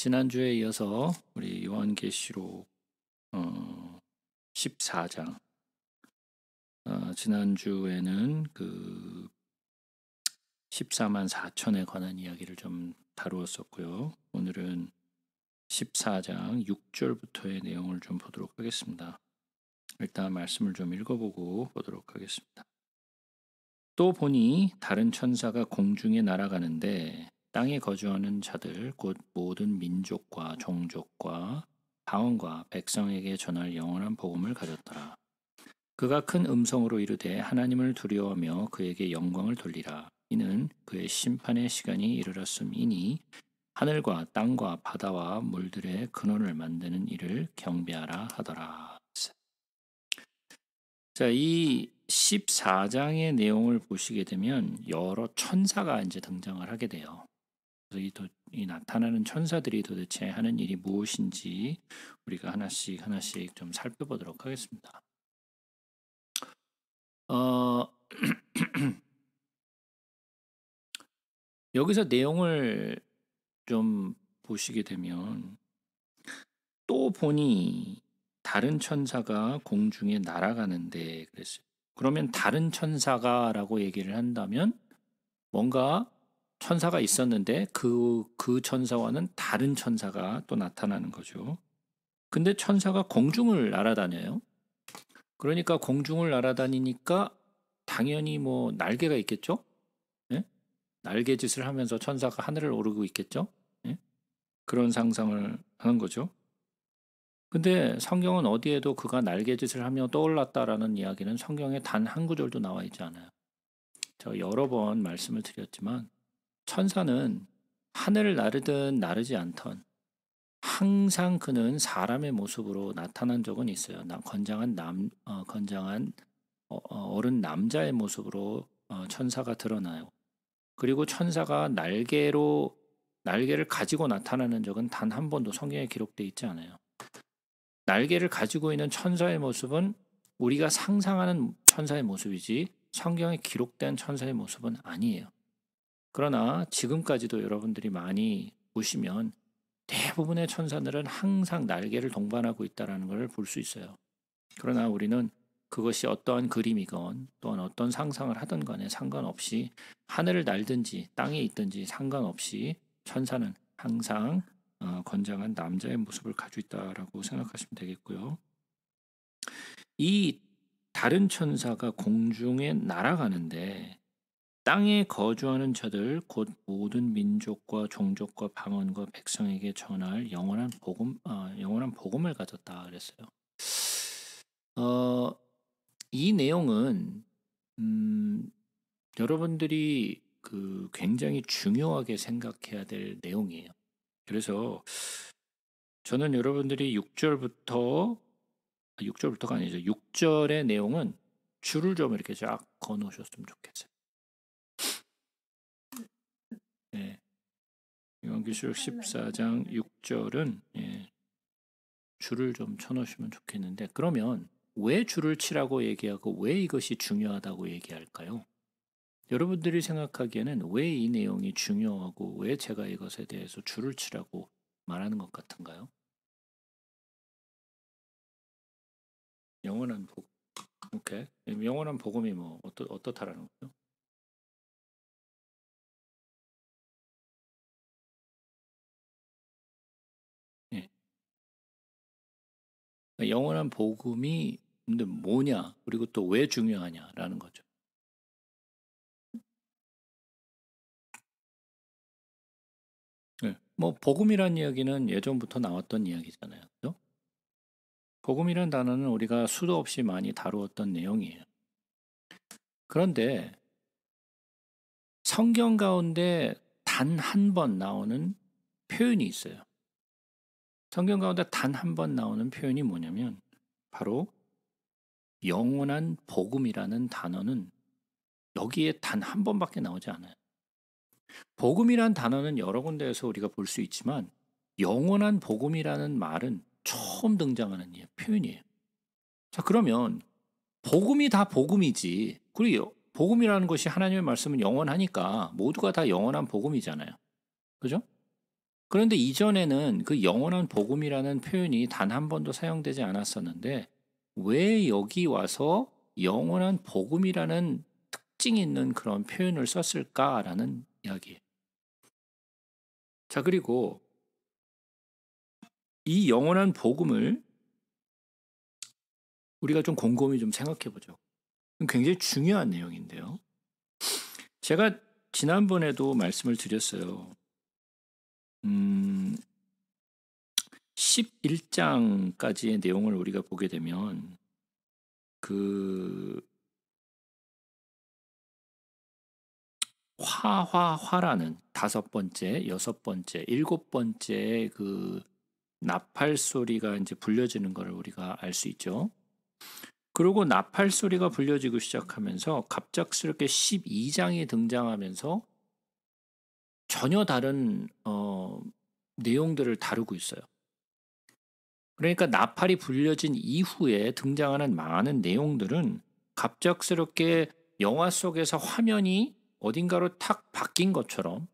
지난주에 이어서 우리 요한계시록 어, 14장 어, 아, 지난주에는 그 14만 4천에 관한 이야기를 좀 다루었었고요. 오늘은 14장 6절부터의 내용을 좀 보도록 하겠습니다. 일단 말씀을 좀 읽어보고 보도록 하겠습니다. 또 보니 다른 천사가 공중에 날아가는데 땅에 거주하는 자들 곧 모든 민족과 종족과 방언과 백성에게 전할 영원한 복음을 가졌더라. 그가 큰 음성으로 이르되 하나님을 두려워하며 그에게 영광을 돌리라. 이는 그의 심판의 시간이 이르렀음이니 하늘과 땅과 바다와 물들의 근원을 만드는 일을 경배하라 하더라. 자, 이 14장의 내용을 보시게 되면 여러 천사가 이제 등장을 하게 돼요. 이, 도, 이 나타나는 천사들이 도대체 하는 일이 무엇인지 우리가 하나씩 하나씩 좀 살펴보도록 하겠습니다. 어, 여기서 내용을 좀 보시게 되면 또 보니 다른 천사가 공중에 날아가는데 그랬어요. 그러면 다른 천사가라고 얘기를 한다면 뭔가 천사가 있었는데 그, 그 천사와는 다른 천사가 또 나타나는 거죠. 근데 천사가 공중을 날아다녀요. 그러니까 공중을 날아다니니까 당연히 뭐 날개가 있겠죠? 네? 예? 날개짓을 하면서 천사가 하늘을 오르고 있겠죠? 네? 그런 상상을 하는 거죠. 근데 성경은 어디에도 그가 날개짓을 하며 떠올랐다라는 이야기는 성경에 단 한 구절도 나와 있지 않아요. 저 여러 번 말씀을 드렸지만 천사는 하늘을 나르든 나르지 않던 항상 그는 사람의 모습으로 나타난 적은 있어요. 건장한 남 어, 건장한 어, 어 른 남자의 모습으로 어, 천사가 드러나요. 그리고 천사가 날개로 날개를 가지고 나타나는 적은 단 한 번도 성경에 기록돼 있지 않아요. 날개를 가지고 있는 천사의 모습은 우리가 상상하는 천사의 모습이지 성경에 기록된 천사의 모습은 아니에요. 그러나 지금까지도 여러분들이 많이 보시면 대부분의 천사들은 항상 날개를 동반하고 있다는 걸 볼 수 있어요. 그러나 우리는 그것이 어떠한 그림이건 또한 어떤 상상을 하든 간에 상관없이 하늘을 날든지 땅에 있든지 상관없이 천사는 항상 어, 건장한 남자의 모습을 가지고 있다라고 생각하시면 되겠고요. 이 다른 천사가 공중에 날아가는데 땅에 거주하는 자들 곧 모든 민족과 종족과 방언과 백성에게 전할 영원한 복음 아, 영원한 복음을 가졌다 그랬어요. 어, 이 내용은 음, 여러분들이 그 굉장히 중요하게 생각해야 될 내용이에요. 그래서 저는 여러분들이 6절부터 6절부터가 아, 아니죠. 6절의 내용은 줄을 좀 이렇게 쫙건놓으셨으면 좋겠어요. 요기록 14장 6절은 예, 줄을 좀 쳐놓으시면 좋겠는데 그러면 왜 줄을 치라고 얘기하고 왜 이것이 중요하다고 얘기할까요? 여러분들이 생각하기에는 왜 이 내용이 중요하고 왜 제가 이것에 대해서 줄을 치라고 말하는 것 같은가요? 영원한 복음. 오케이. 예, 영원한 복음이 뭐 어떠, 어떻다라는 거죠? 그러니까 영원한 복음이 근데 뭐냐 그리고 또 왜 중요하냐라는 거죠. 예, 뭐 복음이란 이야기는 예전부터 나왔던 이야기잖아요. 그죠? 복음이란 단어는 우리가 수도 없이 많이 다루었던 내용이에요. 그런데 성경 가운데 단 한 번 나오는 표현이 있어요. 성경 가운데 단 한 번 나오는 표현이 뭐냐면 바로 영원한 복음이라는 단어는 여기에 단 한 번밖에 나오지 않아요. 복음이란 단어는 여러 군데에서 우리가 볼 수 있지만 영원한 복음이라는 말은 처음 등장하는 예, 표현이에요. 자, 그러면 복음이 다 복음이지. 그리고 복음이라는 것이 하나님의 말씀은 영원하니까 모두가 다 영원한 복음이잖아요. 그죠? 그런데 이전에는 그 영원한 복음이라는 표현이 단 한 번도 사용되지 않았었는데 왜 여기 와서 영원한 복음이라는 특징이 있는 그런 표현을 썼을까라는 이야기. 자, 그리고 이 영원한 복음을 우리가 좀 곰곰이 좀 생각해 보죠. 굉장히 중요한 내용인데요. 제가 지난번에도 말씀을 드렸어요. 음, 11장까지의 내용을 우리가 보게 되면 그 화화화라는 다섯 번째, 여섯 번째, 일곱 번째 그 나팔 소리가 이제 불려지는 것을 우리가 알 수 있죠. 그리고 나팔 소리가 불려지고 시작하면서 갑작스럽게 12장이 등장하면서 전혀 다른 어, 내용들을 다루고 있어요. 그러니까 나팔이 불려진 이후에 등장하는 많은 내용들은 갑작스럽게 영화 속에서 화면이 어딘가로 탁 바뀐 것처럼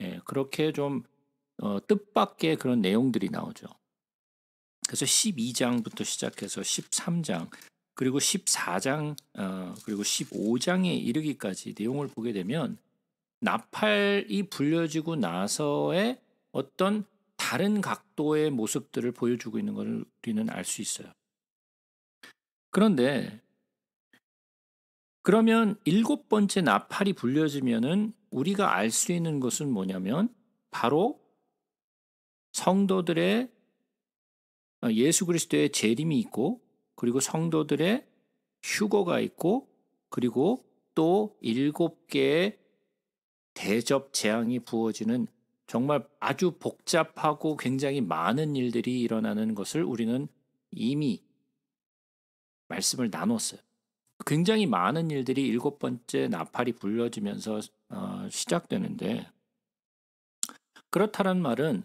예, 그렇게 좀 어, 뜻밖의 그런 내용들이 나오죠. 그래서 12장부터 시작해서 13장 그리고 14장 어, 그리고 15장에 이르기까지 내용을 보게 되면 나팔이 불려지고 나서의 어떤 다른 각도의 모습들을 보여주고 있는 것을 우리는 알 수 있어요. 그런데 그러면 일곱 번째 나팔이 불려지면은 우리가 알 수 있는 것은 뭐냐면 바로 성도들의 어, 예수 그리스도의 재림이 있고 그리고 성도들의 휴거가 있고 그리고 또 일곱 개의 대접 재앙이 부어지는 정말 아주 복잡하고 굉장히 많은 일들이 일어나는 것을 우리는 이미 말씀을 나눴어요. 굉장히 많은 일들이 일곱 번째 나팔이 불려지면서 어, 시작되는데 그렇다는 말은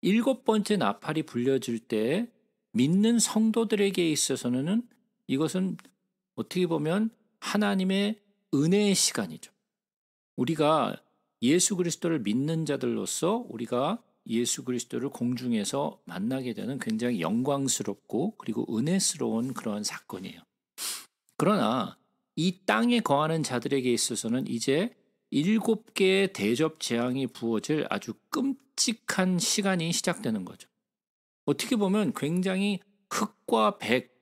일곱 번째 나팔이 불려질 때 믿는 성도들에게 있어서는 이것은 어떻게 보면 하나님의 은혜의 시간이죠. 우리가 예수 그리스도를 믿는 자들로서 우리가 예수 그리스도를 공중에서 만나게 되는 굉장히 영광스럽고 그리고 은혜스러운 그러한 사건이에요. 그러나 이 땅에 거하는 자들에게 있어서는 이제 일곱 개의 대접 재앙이 부어질 아주 끔찍한 시간이 시작되는 거죠. 어떻게 보면 굉장히 흑과백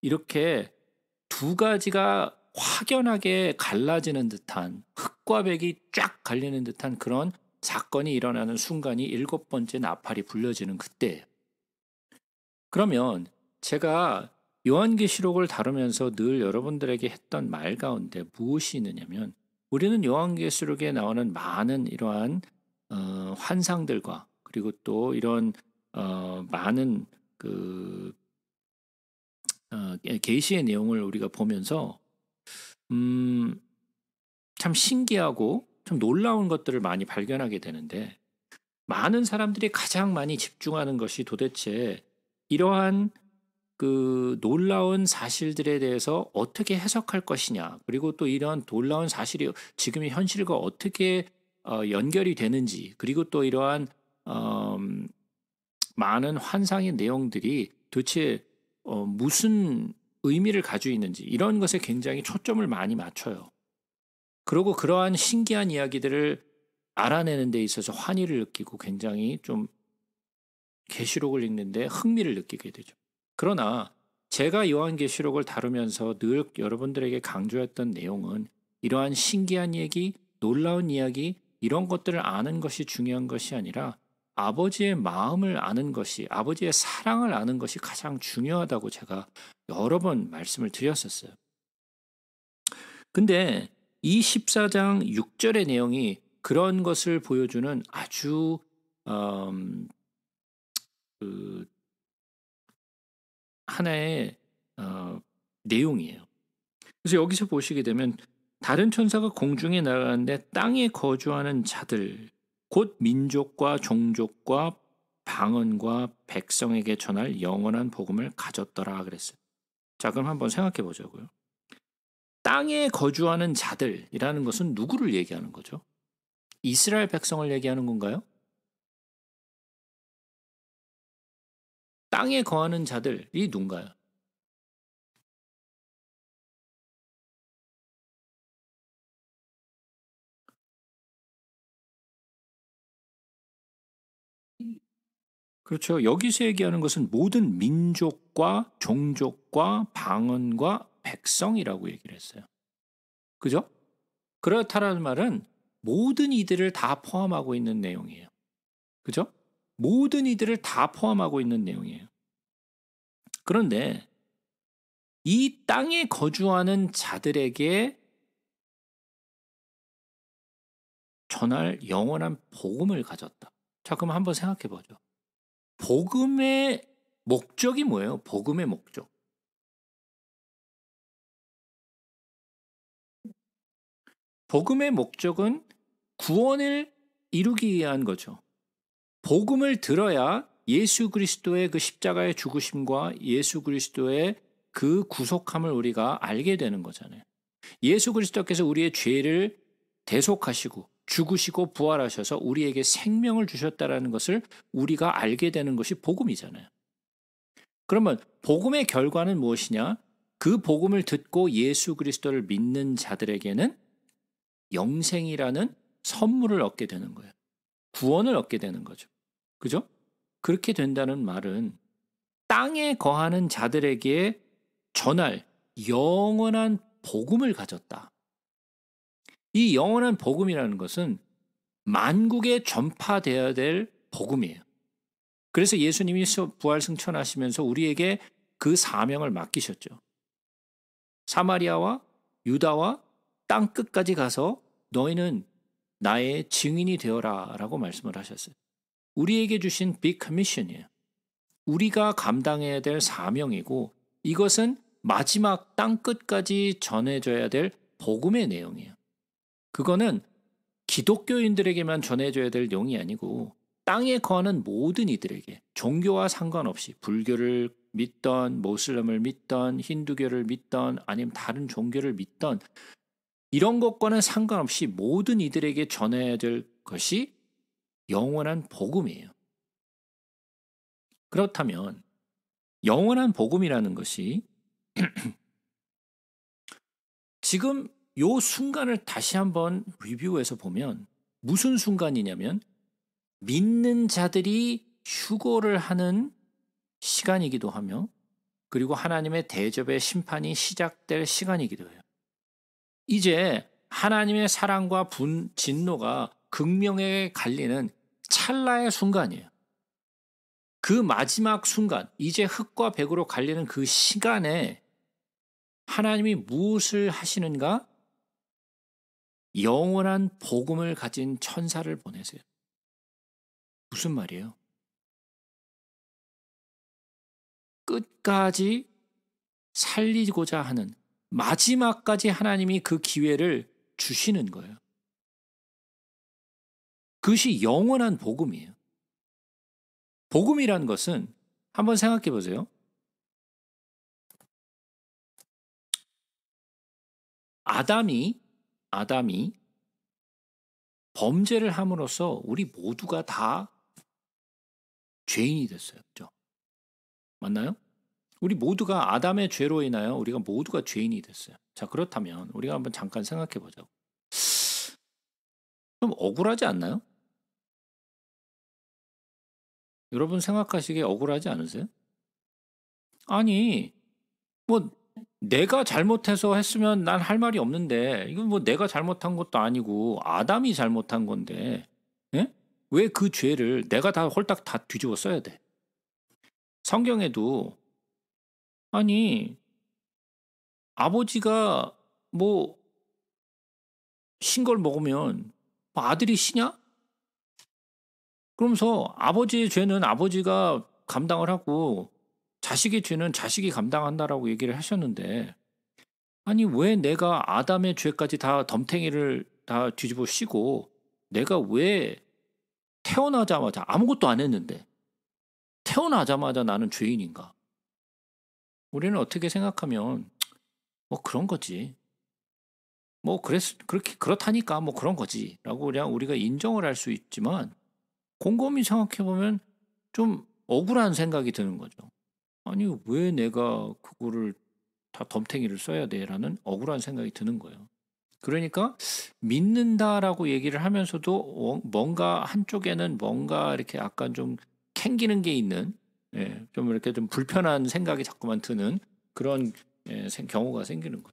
이렇게 두 가지가 확연하게 갈라지는 듯한 흑과 백이 쫙 갈리는 듯한 그런 사건이 일어나는 순간이 일곱 번째 나팔이 불려지는 그때 그러면 제가 요한계시록을 다루면서 늘 여러분들에게 했던 말 가운데 무엇이 있느냐면 우리는 요한계시록에 나오는 많은 이러한 어, 환상들과 그리고 또 이런 어, 많은 그 어, 게시의 예, 내용을 우리가 보면서 음, 참 신기하고 참 놀라운 것들을 많이 발견하게 되는데 많은 사람들이 가장 많이 집중하는 것이 도대체 이러한 그 놀라운 사실들에 대해서 어떻게 해석할 것이냐 그리고 또 이러한 놀라운 사실이 지금의 현실과 어떻게 어, 연결이 되는지 그리고 또 이러한 어, 음, 많은 환상의 내용들이 도대체 어, 무슨 의미를 가지고 있는지 이런 것에 굉장히 초점을 많이 맞춰요. 그리고 그러한 신기한 이야기들을 알아내는 데 있어서 환희를 느끼고 굉장히 좀 계시록을 읽는데 흥미를 느끼게 되죠. 그러나 제가 요한계시록을 다루면서 늘 여러분들에게 강조했던 내용은 이러한 신기한 얘기, 놀라운 이야기 이런 것들을 아는 것이 중요한 것이 아니라 아버지의 마음을 아는 것이, 아버지의 사랑을 아는 것이 가장 중요하다고 제가 여러 번 말씀을 드렸었어요. 근데 이 14장 6절의 내용이 그런 것을 보여주는 아주, 음, 그 하나의 어, 내용이에요. 그래서 여기서 보시게 되면 다른 천사가 공중에 날아가는데 땅에 거주하는 자들 곧 민족과 종족과 방언과 백성에게 전할 영원한 복음을 가졌더라 그랬어요. 자, 그럼 한번 생각해 보자고요. 땅에 거주하는 자들이라는 것은 누구를 얘기하는 거죠? 이스라엘 백성을 얘기하는 건가요? 땅에 거하는 자들이 누군가요? 그렇죠. 여기서 얘기하는 것은 모든 민족과 종족과 방언과 백성이라고 얘기를 했어요. 그죠? 그렇다라는 말은 모든 이들을 다 포함하고 있는 내용이에요. 그죠? 모든 이들을 다 포함하고 있는 내용이에요. 그런데 이 땅에 거주하는 자들에게 전할 영원한 복음을 가졌다. 자, 그럼 한번 생각해 보죠. 복음의 목적이 뭐예요? 복음의 목적. 복음의 목적은 구원을 이루기 위한 거죠. 복음을 들어야 예수 그리스도의 그 십자가의 죽으심과 예수 그리스도의 그 구속함을 우리가 알게 되는 거잖아요. 예수 그리스도께서 우리의 죄를 대속하시고 죽으시고 부활하셔서 우리에게 생명을 주셨다라는 것을 우리가 알게 되는 것이 복음이잖아요. 그러면 복음의 결과는 무엇이냐? 그 복음을 듣고 예수 그리스도를 믿는 자들에게는 영생이라는 선물을 얻게 되는 거예요. 구원을 얻게 되는 거죠. 그죠? 그렇게 된다는 말은 땅에 거하는 자들에게 전할 영원한 복음을 가졌다. 이 영원한 복음이라는 것은 만국에 전파되어야 될 복음이에요. 그래서 예수님이 부활 승천하시면서 우리에게 그 사명을 맡기셨죠. 사마리아와 유다와 땅 끝까지 가서 너희는 나의 증인이 되어라 라고 말씀을 하셨어요. 우리에게 주신 빅 커미션이에요. 우리가 감당해야 될 사명이고 이것은 마지막 땅 끝까지 전해져야 될 복음의 내용이에요. 그거는 기독교인들에게만 전해줘야 될 용이 아니고 땅에 거하는 모든 이들에게 종교와 상관없이 불교를 믿던 모슬렘을 믿던 힌두교를 믿던 아니면 다른 종교를 믿던 이런 것과는 상관없이 모든 이들에게 전해야 될 것이 영원한 복음이에요. 그렇다면 영원한 복음이라는 것이 지금 요 순간을 다시 한번 리뷰해서 보면 무슨 순간이냐면 믿는 자들이 휴거를 하는 시간이기도 하며 그리고 하나님의 대접의 심판이 시작될 시간이기도 해요. 이제 하나님의 사랑과 분, 진노가 극명에 갈리는 찰나의 순간이에요. 그 마지막 순간, 이제 흙과 백으로 갈리는 그 시간에 하나님이 무엇을 하시는가? 영원한 복음을 가진 천사를 보내세요. 무슨 말이에요? 끝까지 살리고자 하는 마지막까지 하나님이 그 기회를 주시는 거예요. 그것이 영원한 복음이에요. 복음이라는 것은 한번 생각해 보세요. 아담이 아담이 범죄를 함으로써 우리 모두가 다 죄인이 됐어요. 그죠? 맞나요? 우리 모두가 아담의 죄로 인하여 우리가 모두가 죄인이 됐어요. 자, 그렇다면 우리가 한번 잠깐 생각해 보자고. 좀 억울하지 않나요? 여러분 생각하시기에 억울하지 않으세요? 아니, 뭐 내가 잘못해서 했으면 난 할 말이 없는데 이건 뭐 내가 잘못한 것도 아니고 아담이 잘못한 건데 예? 왜 그 죄를 내가 다 홀딱 다 뒤집어 써야 돼? 성경에도 아니 아버지가 뭐신 걸 먹으면 뭐 아들이 시냐? 그러면서 아버지의 죄는 아버지가 감당을 하고 자식의 죄는 자식이 감당한다라고 얘기를 하셨는데 아니 왜 내가 아담의 죄까지 다 덤탱이를 다 뒤집어 씌고 내가 왜 태어나자마자 아무것도 안 했는데 태어나자마자 나는 죄인인가? 우리는 어떻게 생각하면 뭐 그런 거지. 뭐 그랬 그렇게 그렇다니까 뭐 그런 거지라고 그냥 우리가 인정을 할 수 있지만 곰곰이 생각해 보면 좀 억울한 생각이 드는 거죠. 아니 왜 내가 그거를 다 덤탱이를 써야 돼라는 억울한 생각이 드는 거예요. 그러니까 믿는다라고 얘기를 하면서도 뭔가 한쪽에는 뭔가 이렇게 약간 좀 캥기는 게 있는 예, 좀 이렇게 좀 불편한 생각이 자꾸만 드는 그런 예, 경우가 생기는 거예요.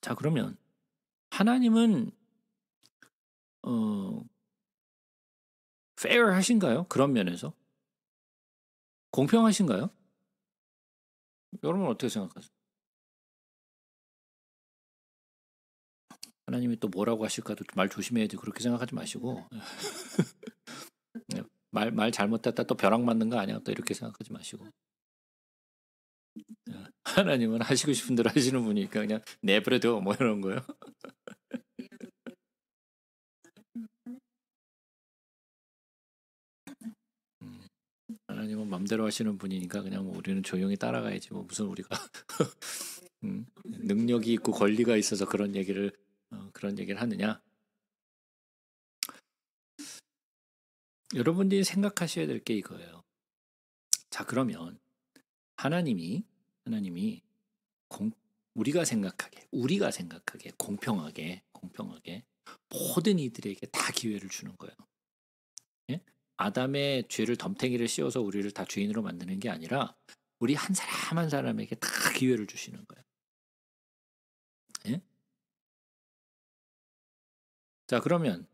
자 그러면 하나님은 어, fair 하신가요? 그런 면에서 공평하신가요? 여러분 어떻게 생각하세요? 하나님이 또 뭐라고 하실까도 말 조심해야지 그렇게 생각하지 마시고 말말 네. 잘못했다 또 벼락 맞는 거 아니야 또 이렇게 생각하지 마시고 네. 하나님은 하시고 싶은 대로 하시는 분이니까 그냥 내버려둬 뭐 이런 거요. 하나님은 맘대로 하시는 분이니까 그냥 뭐 우리는 조용히 따라가야지 뭐 무슨 우리가 음, 능력이 있고 권리가 있어서 그런 얘기를 어, 그런 얘기를 하느냐? 여러분들이 생각하셔야 될 게 이거예요. 자 그러면 하나님이 하나님이 공, 우리가 생각하게 우리가 생각하게 공평하게 공평하게 모든 이들에게 다 기회를 주는 거예요. 아담의 죄를 덤탱이를 씌워서 우리를 다 죄인으로 만드는 게 아니라 우리 한 사람 한 사람에게 다 기회를 주시는 거예요. 예? 자, 그러면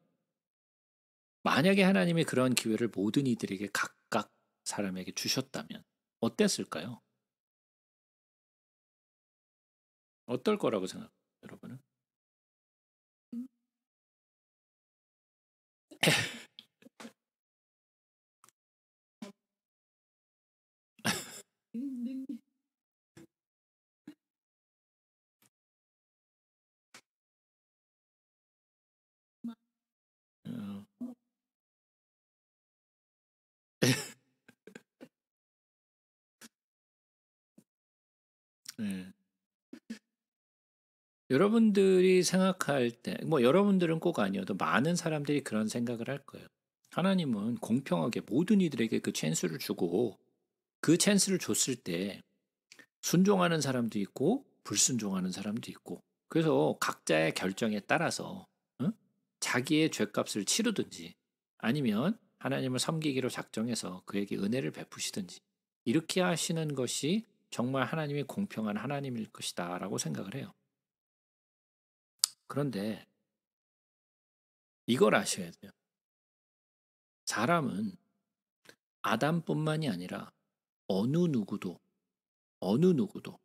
만약에 하나님이 그런 기회를 모든 이들에게 각각 사람에게 주셨다면 어땠을까요? 어떨 거라고 생각해요, 여러분은? 네. 여러분들이 생각할 때, 뭐 여러분들은 꼭 아니어도 많은 사람들이 그런 생각을 할 거예요. 하나님은 공평하게 모든 이들에게 그챈스를 주고 그 찬스를 줬을 때 순종하는 사람도 있고 불순종하는 사람도 있고 그래서 각자의 결정에 따라서 어? 자기의 죄값을 치르든지 아니면 하나님을 섬기기로 작정해서 그에게 은혜를 베푸시든지 이렇게 하시는 것이 정말 하나님이 공평한 하나님일 것이다 라고 생각을 해요. 그런데 이걸 아셔야 돼요. 사람은 아담뿐만이 아니라 어느 누구도 어느 누구도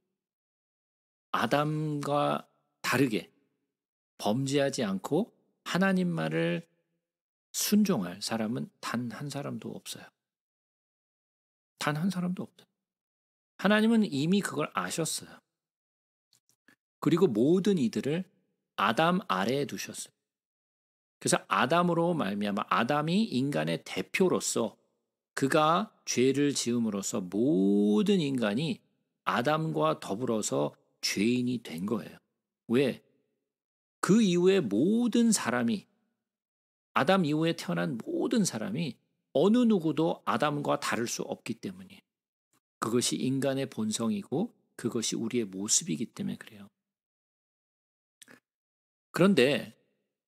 아담과 다르게 범죄하지 않고 하나님 말을 순종할 사람은 단 한 사람도 없어요. 단 한 사람도 없어요. 하나님은 이미 그걸 아셨어요. 그리고 모든 이들을 아담 아래에 두셨어요. 그래서 아담으로 말미암아 아담이 인간의 대표로서 그가 죄를 지음으로써 모든 인간이 아담과 더불어서 죄인이 된 거예요. 왜? 그 이후에 모든 사람이 아담 이후에 태어난 모든 사람이 어느 누구도 아담과 다를 수 없기 때문이에요. 그것이 인간의 본성이고 그것이 우리의 모습이기 때문에 그래요. 그런데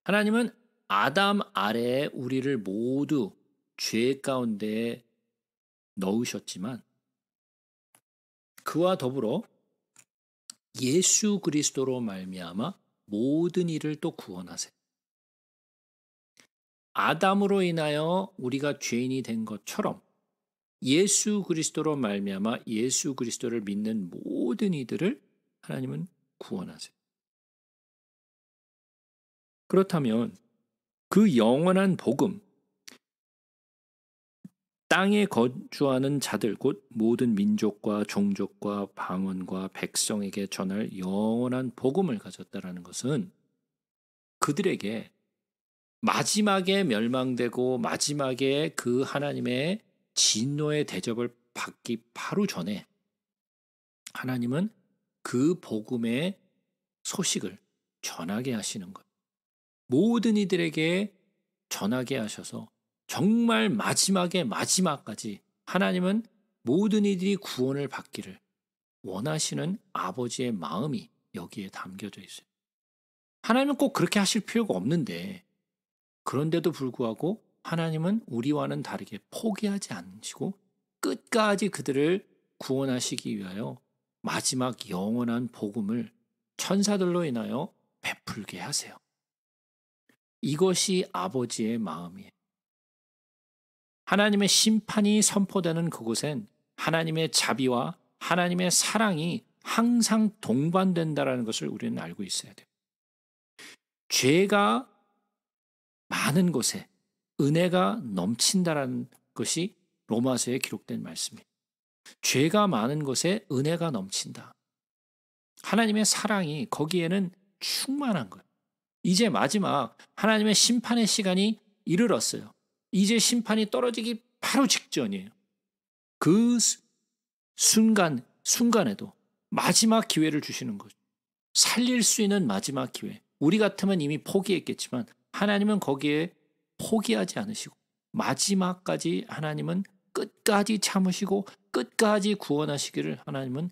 하나님은 아담 아래에 우리를 모두 죄 가운데에 넣으셨지만 그와 더불어 예수 그리스도로 말미암아 모든 일을 또 구원하세요. 아담으로 인하여 우리가 죄인이 된 것처럼 예수 그리스도로 말미암아 예수 그리스도를 믿는 모든 이들을 하나님은 구원하세요. 그렇다면 그 영원한 복음, 땅에 거주하는 자들 곧 모든 민족과 종족과 방언과 백성에게 전할 영원한 복음을 가졌다라는 것은 그들에게 마지막에 멸망되고 마지막에 그 하나님의 진노의 대접을 받기 바로 전에 하나님은 그 복음의 소식을 전하게 하시는 것. 모든 이들에게 전하게 하셔서 정말 마지막에 마지막까지 하나님은 모든 이들이 구원을 받기를 원하시는 아버지의 마음이 여기에 담겨져 있어요. 하나님은 꼭 그렇게 하실 필요가 없는데 그런데도 불구하고 하나님은 우리와는 다르게 포기하지 않으시고 끝까지 그들을 구원하시기 위하여 마지막 영원한 복음을 천사들로 인하여 베풀게 하세요. 이것이 아버지의 마음이에요. 하나님의 심판이 선포되는 그곳엔 하나님의 자비와 하나님의 사랑이 항상 동반된다라는 것을 우리는 알고 있어야 돼요. 죄가 많은 곳에 은혜가 넘친다라는 것이 로마서에 기록된 말씀이에요. 죄가 많은 곳에 은혜가 넘친다. 하나님의 사랑이 거기에는 충만한 거예요. 이제 마지막 하나님의 심판의 시간이 이르렀어요. 이제 심판이 떨어지기 바로 직전이에요. 그 순간, 순간에도 마지막 기회를 주시는 거죠. 살릴 수 있는 마지막 기회. 우리 같으면 이미 포기했겠지만 하나님은 거기에 포기하지 않으시고 마지막까지 하나님은 끝까지 참으시고 끝까지 구원하시기를 하나님은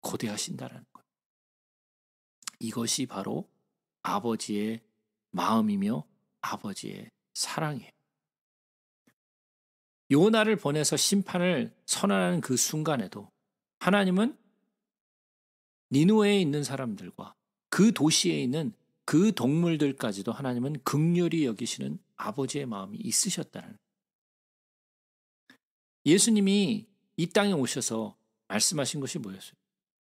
고대하신다라는 거예요. 이것이 바로 아버지의 마음이며 아버지의 사랑이에요. 요나를 보내서 심판을 선언하는 그 순간에도 하나님은 니누에 있는 사람들과 그 도시에 있는 그 동물들까지도 하나님은 극렬히 여기시는 아버지의 마음이 있으셨다는 예수님이 이 땅에 오셔서 말씀하신 것이 뭐였어요?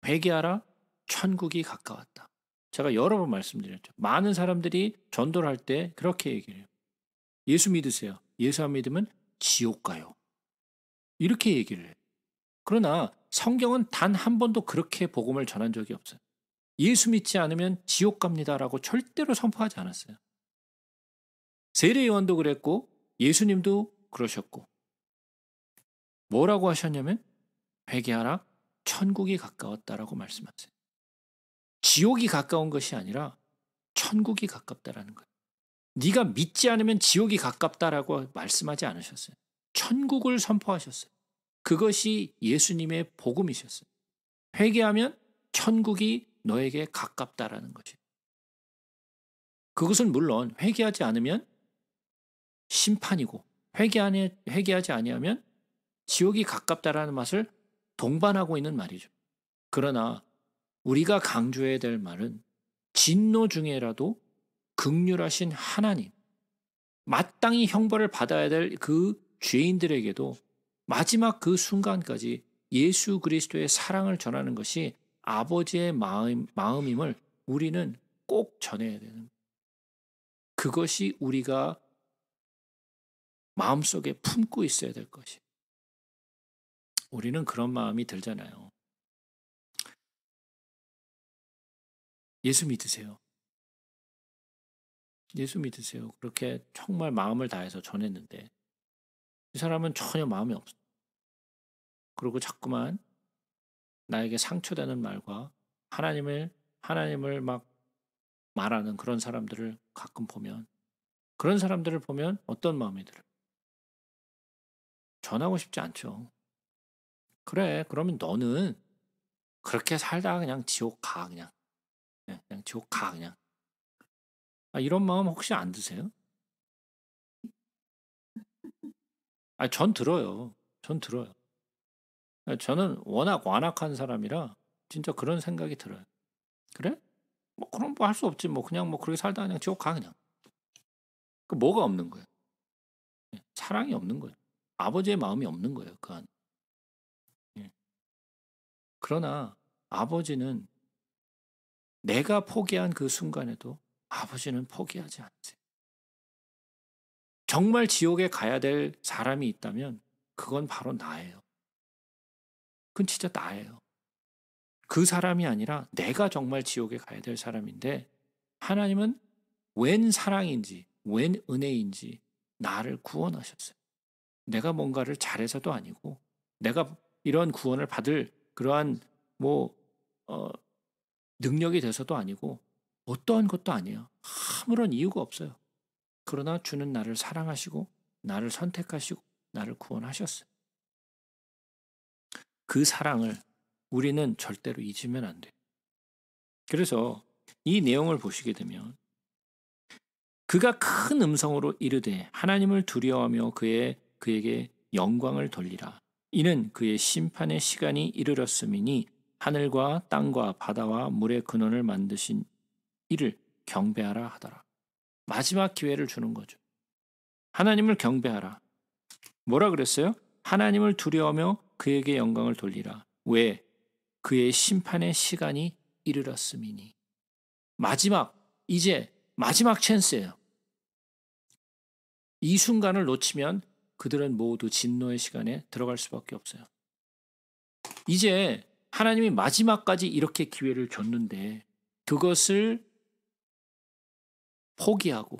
회개하라 천국이 가까웠다. 제가 여러 번 말씀드렸죠. 많은 사람들이 전도를 할 때 그렇게 얘기를 해요. 예수 믿으세요. 예수 안 믿으면 지옥 가요. 이렇게 얘기를 해요. 그러나 성경은 단 한 번도 그렇게 복음을 전한 적이 없어요. 예수 믿지 않으면 지옥 갑니다라고 절대로 선포하지 않았어요. 세례 요한도 그랬고 예수님도 그러셨고 뭐라고 하셨냐면 회개하라 천국이 가까웠다라고 말씀하세요. 지옥이 가까운 것이 아니라 천국이 가깝다라는 거예요. 네가 믿지 않으면 지옥이 가깝다라고 말씀하지 않으셨어요. 천국을 선포하셨어요. 그것이 예수님의 복음이셨어요. 회개하면 천국이 너에게 가깝다라는 것이에요. 그것은 물론 회개하지 않으면 심판이고 회개하니, 회개하지 아니하면 지옥이 가깝다라는 맛을 동반하고 있는 말이죠. 그러나 우리가 강조해야 될 말은 진노 중에라도 극률하신 하나님, 마땅히 형벌을 받아야 될 그 죄인들에게도 마지막 그 순간까지 예수 그리스도의 사랑을 전하는 것이 아버지의 마음, 마음임을 우리는 꼭 전해야 되는 그것이 우리가 마음속에 품고 있어야 될 것이. 우리는 그런 마음이 들잖아요. 예수 믿으세요. 예수 믿으세요. 그렇게 정말 마음을 다해서 전했는데 이 사람은 전혀 마음이 없어. 그리고 자꾸만 나에게 상처되는 말과 하나님을 하나님을 막 말하는 그런 사람들을 가끔 보면 그런 사람들을 보면 어떤 마음이 들어 전하고 싶지 않죠. 그래, 그러면 너는 그렇게 살다가 그냥 지옥 가, 그냥. 그냥 지옥 가 그냥. 아, 이런 마음 혹시 안 드세요? 아, 전 들어요. 전 들어요. 아, 저는 워낙 완악한 사람이라 진짜 그런 생각이 들어요. 그래? 뭐그런뭐할 수 없지. 뭐 그냥 뭐 그렇게 살다 그냥 지옥 가 그냥. 그 뭐가 없는 거예요? 예, 사랑이 없는 거예요. 아버지의 마음이 없는 거예요. 그 안. 예. 그러나 아버지는 내가 포기한 그 순간에도 아버지는 포기하지 않으세요. 정말 지옥에 가야 될 사람이 있다면 그건 바로 나예요. 그건 진짜 나예요. 그 사람이 아니라 내가 정말 지옥에 가야 될 사람인데 하나님은 웬 사랑인지, 웬 은혜인지 나를 구원하셨어요. 내가 뭔가를 잘해서도 아니고 내가 이런 구원을 받을 그러한 뭐 어, 능력이 돼서도 아니고 어떠한 것도 아니에요. 아무런 이유가 없어요. 그러나 주는 나를 사랑하시고 나를 선택하시고 나를 구원하셨어요. 그 사랑을 우리는 절대로 잊으면 안돼 그래서 이 내용을 보시게 되면 그가 큰 음성으로 이르되 하나님을 두려워하며 그의 그에게 영광을 돌리라. 이는 그의 심판의 시간이 이르렀음이니 하늘과 땅과 바다와 물의 근원을 만드신 이를 경배하라 하더라. 마지막 기회를 주는 거죠. 하나님을 경배하라. 뭐라 그랬어요? 하나님을 두려워하며 그에게 영광을 돌리라. 왜? 그의 심판의 시간이 이르렀음이니. 마지막, 이제 마지막 찬스예요. 이 순간을 놓치면 그들은 모두 진노의 시간에 들어갈 수밖에 없어요. 이제 하나님이 마지막까지 이렇게 기회를 줬는데 그것을 포기하고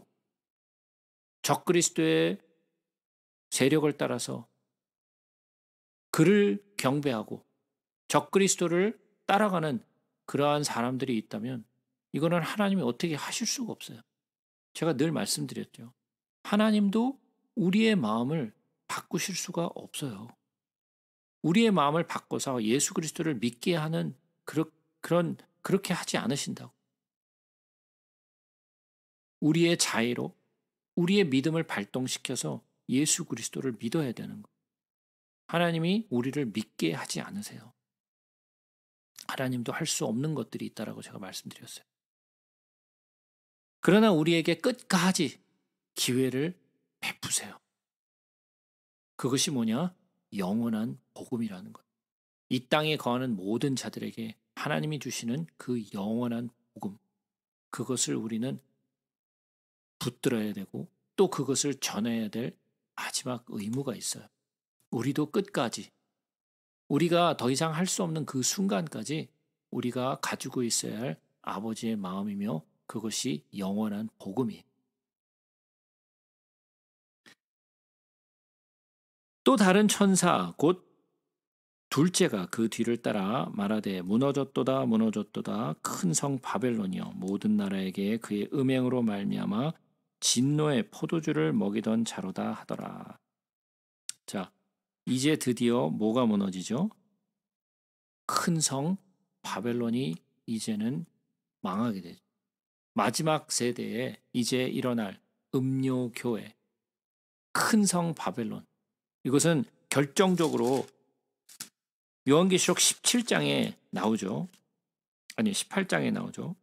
적그리스도의 세력을 따라서 그를 경배하고 적그리스도를 따라가는 그러한 사람들이 있다면 이거는 하나님이 어떻게 하실 수가 없어요. 제가 늘 말씀드렸죠. 하나님도 우리의 마음을 바꾸실 수가 없어요. 우리의 마음을 바꿔서 예수 그리스도를 믿게 하는 그러, 그런 그렇게 하지 않으신다고. 우리의 자애로 우리의 믿음을 발동시켜서 예수 그리스도를 믿어야 되는 거. 하나님이 우리를 믿게 하지 않으세요. 하나님도 할 수 없는 것들이 있다라고 제가 말씀드렸어요. 그러나 우리에게 끝까지 기회를 베푸세요. 그것이 뭐냐? 영원한 복음이라는 것. 이 땅에 거하는 모든 자들에게 하나님이 주시는 그 영원한 복음. 그것을 우리는 붙들어야 되고 또 그것을 전해야 될 마지막 의무가 있어요. 우리도 끝까지 우리가 더 이상 할 수 없는 그 순간까지 우리가 가지고 있어야 할 아버지의 마음이며 그것이 영원한 복음이에요. 또 다른 천사 곧 둘째가 그 뒤를 따라 말하되 무너졌도다 무너졌도다 큰 성 바벨론이여 모든 나라에게 그의 음행으로 말미암아 진노의 포도주를 먹이던 자로다 하더라. 자, 이제 드디어 뭐가 무너지죠? 큰 성 바벨론이 이제는 망하게 되죠. 마지막 세대에 이제 일어날 음료 교회 큰 성 바벨론 이것은 결정적으로 요한계시록 17장에 나오죠. 아니 18장에 나오죠.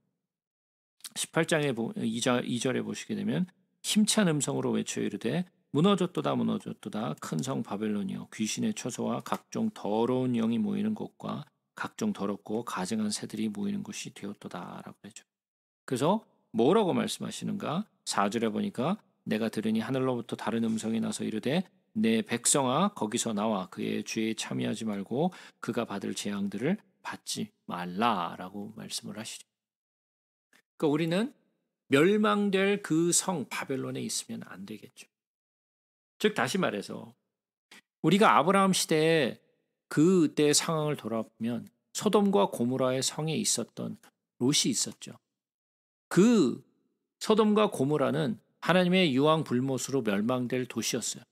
18장에 2절, 에 보시게 되면 힘찬 음성으로 외쳐 이르되 무너졌도다 무너졌도다 큰 성 바벨론이여 귀신의 처소와 각종 더러운 영이 모이는 곳과 각종 더럽고 가증한 새들이 모이는 곳이 되었도다라고 하죠. 그래서 뭐라고 말씀하시는가? 4절에 보니까 내가 들으니 하늘로부터 다른 음성이 나서 이르되 내 백성아 거기서 나와 그의 죄에 참여하지 말고 그가 받을 재앙들을 받지 말라라고 말씀을 하시죠. 그러니까 우리는 멸망될 그 성 바벨론에 있으면 안 되겠죠. 즉 다시 말해서 우리가 아브라함 시대에 그 때 상황을 돌아보면 소돔과 고모라의 성에 있었던 롯이 있었죠. 그 소돔과 고모라는 하나님의 유황 불못으로 멸망될 도시였어요.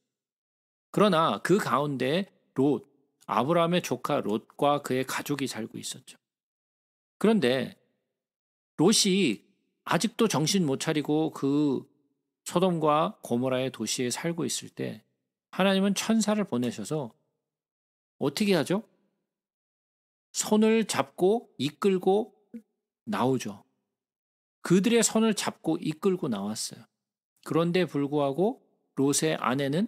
그러나 그 가운데 롯, 아브라함의 조카 롯과 그의 가족이 살고 있었죠. 그런데 롯이 아직도 정신 못 차리고 그 소돔과 고모라의 도시에 살고 있을 때 하나님은 천사를 보내셔서 어떻게 하죠? 손을 잡고 이끌고 나오죠. 그들의 손을 잡고 이끌고 나왔어요. 그런데 불구하고 롯의 아내는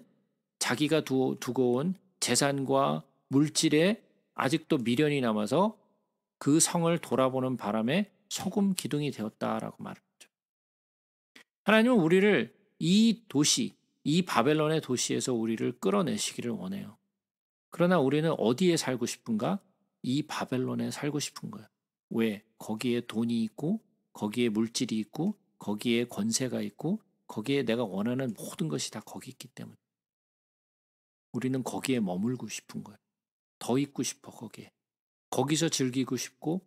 자기가 두, 두고 온 재산과 물질에 아직도 미련이 남아서 그 성을 돌아보는 바람에 소금 기둥이 되었다라고 말하죠. 하나님은 우리를 이 도시, 이 바벨론의 도시에서 우리를 끌어내시기를 원해요. 그러나 우리는 어디에 살고 싶은가? 이 바벨론에 살고 싶은 거예요. 왜? 거기에 돈이 있고, 거기에 물질이 있고, 거기에 권세가 있고, 거기에 내가 원하는 모든 것이 다 거기 있기 때문에. 우리는 거기에 머물고 싶은 거예요. 더 있고 싶어, 거기에. 거기서 즐기고 싶고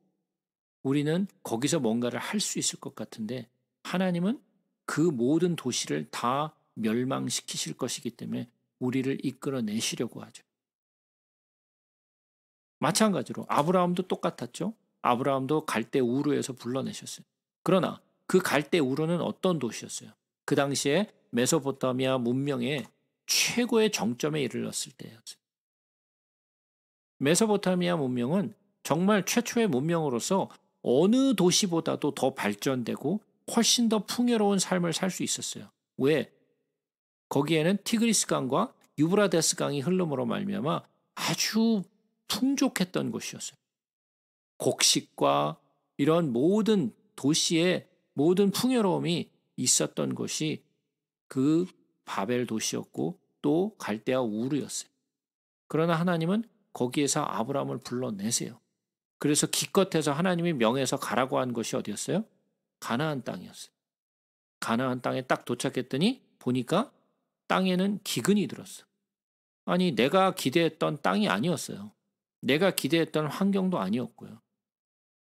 우리는 거기서 뭔가를 할 수 있을 것 같은데 하나님은 그 모든 도시를 다 멸망시키실 것이기 때문에 우리를 이끌어 내시려고 하죠. 마찬가지로 아브라함도 똑같았죠. 아브라함도 갈대 우르에서 불러내셨어요. 그러나 그 갈대 우르는 어떤 도시였어요? 그 당시에 메소포타미아 문명의 최고의 정점에 이르렀을 때였습니 메소포타미아 문명은 정말 최초의 문명으로서 어느 도시보다도 더 발전되고 훨씬 더 풍요로운 삶을 살 수 있었어요. 왜? 거기에는 티그리스 강과 유브라데스 강이 흘름으로 말미암아 아주 풍족했던 곳이었어요. 곡식과 이런 모든 도시의 모든 풍요로움이 있었던 곳이 그 바벨 도시였고 또 갈대아 우르였어요. 그러나 하나님은 거기에서 아브라함을 불러내세요. 그래서 기껏해서 하나님이 명해서 가라고 한 것이 어디였어요? 가나안 땅이었어요. 가나안 땅에 딱 도착했더니 보니까 땅에는 기근이 들었어. 아니 내가 기대했던 땅이 아니었어요. 내가 기대했던 환경도 아니었고요.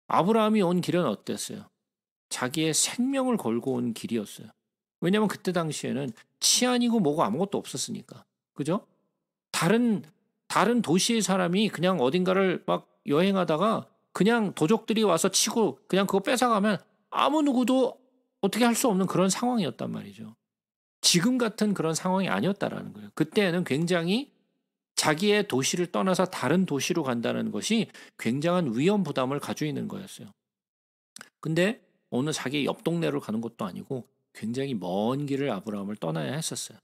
아브라함이 온 길은 어땠어요? 자기의 생명을 걸고 온 길이었어요. 왜냐하면 그때 당시에는 치안이고 뭐고 아무것도 없었으니까. 그죠? 다른 다른 도시의 사람이 그냥 어딘가를 막 여행하다가 그냥 도적들이 와서 치고 그냥 그거 뺏어가면 아무 누구도 어떻게 할 수 없는 그런 상황이었단 말이죠. 지금 같은 그런 상황이 아니었다라는 거예요. 그때는 굉장히 자기의 도시를 떠나서 다른 도시로 간다는 것이 굉장한 위험 부담을 가지고 있는 거였어요. 근데 어느 자기 옆 동네로 가는 것도 아니고 굉장히 먼 길을 아브라함을 떠나야 했었어요.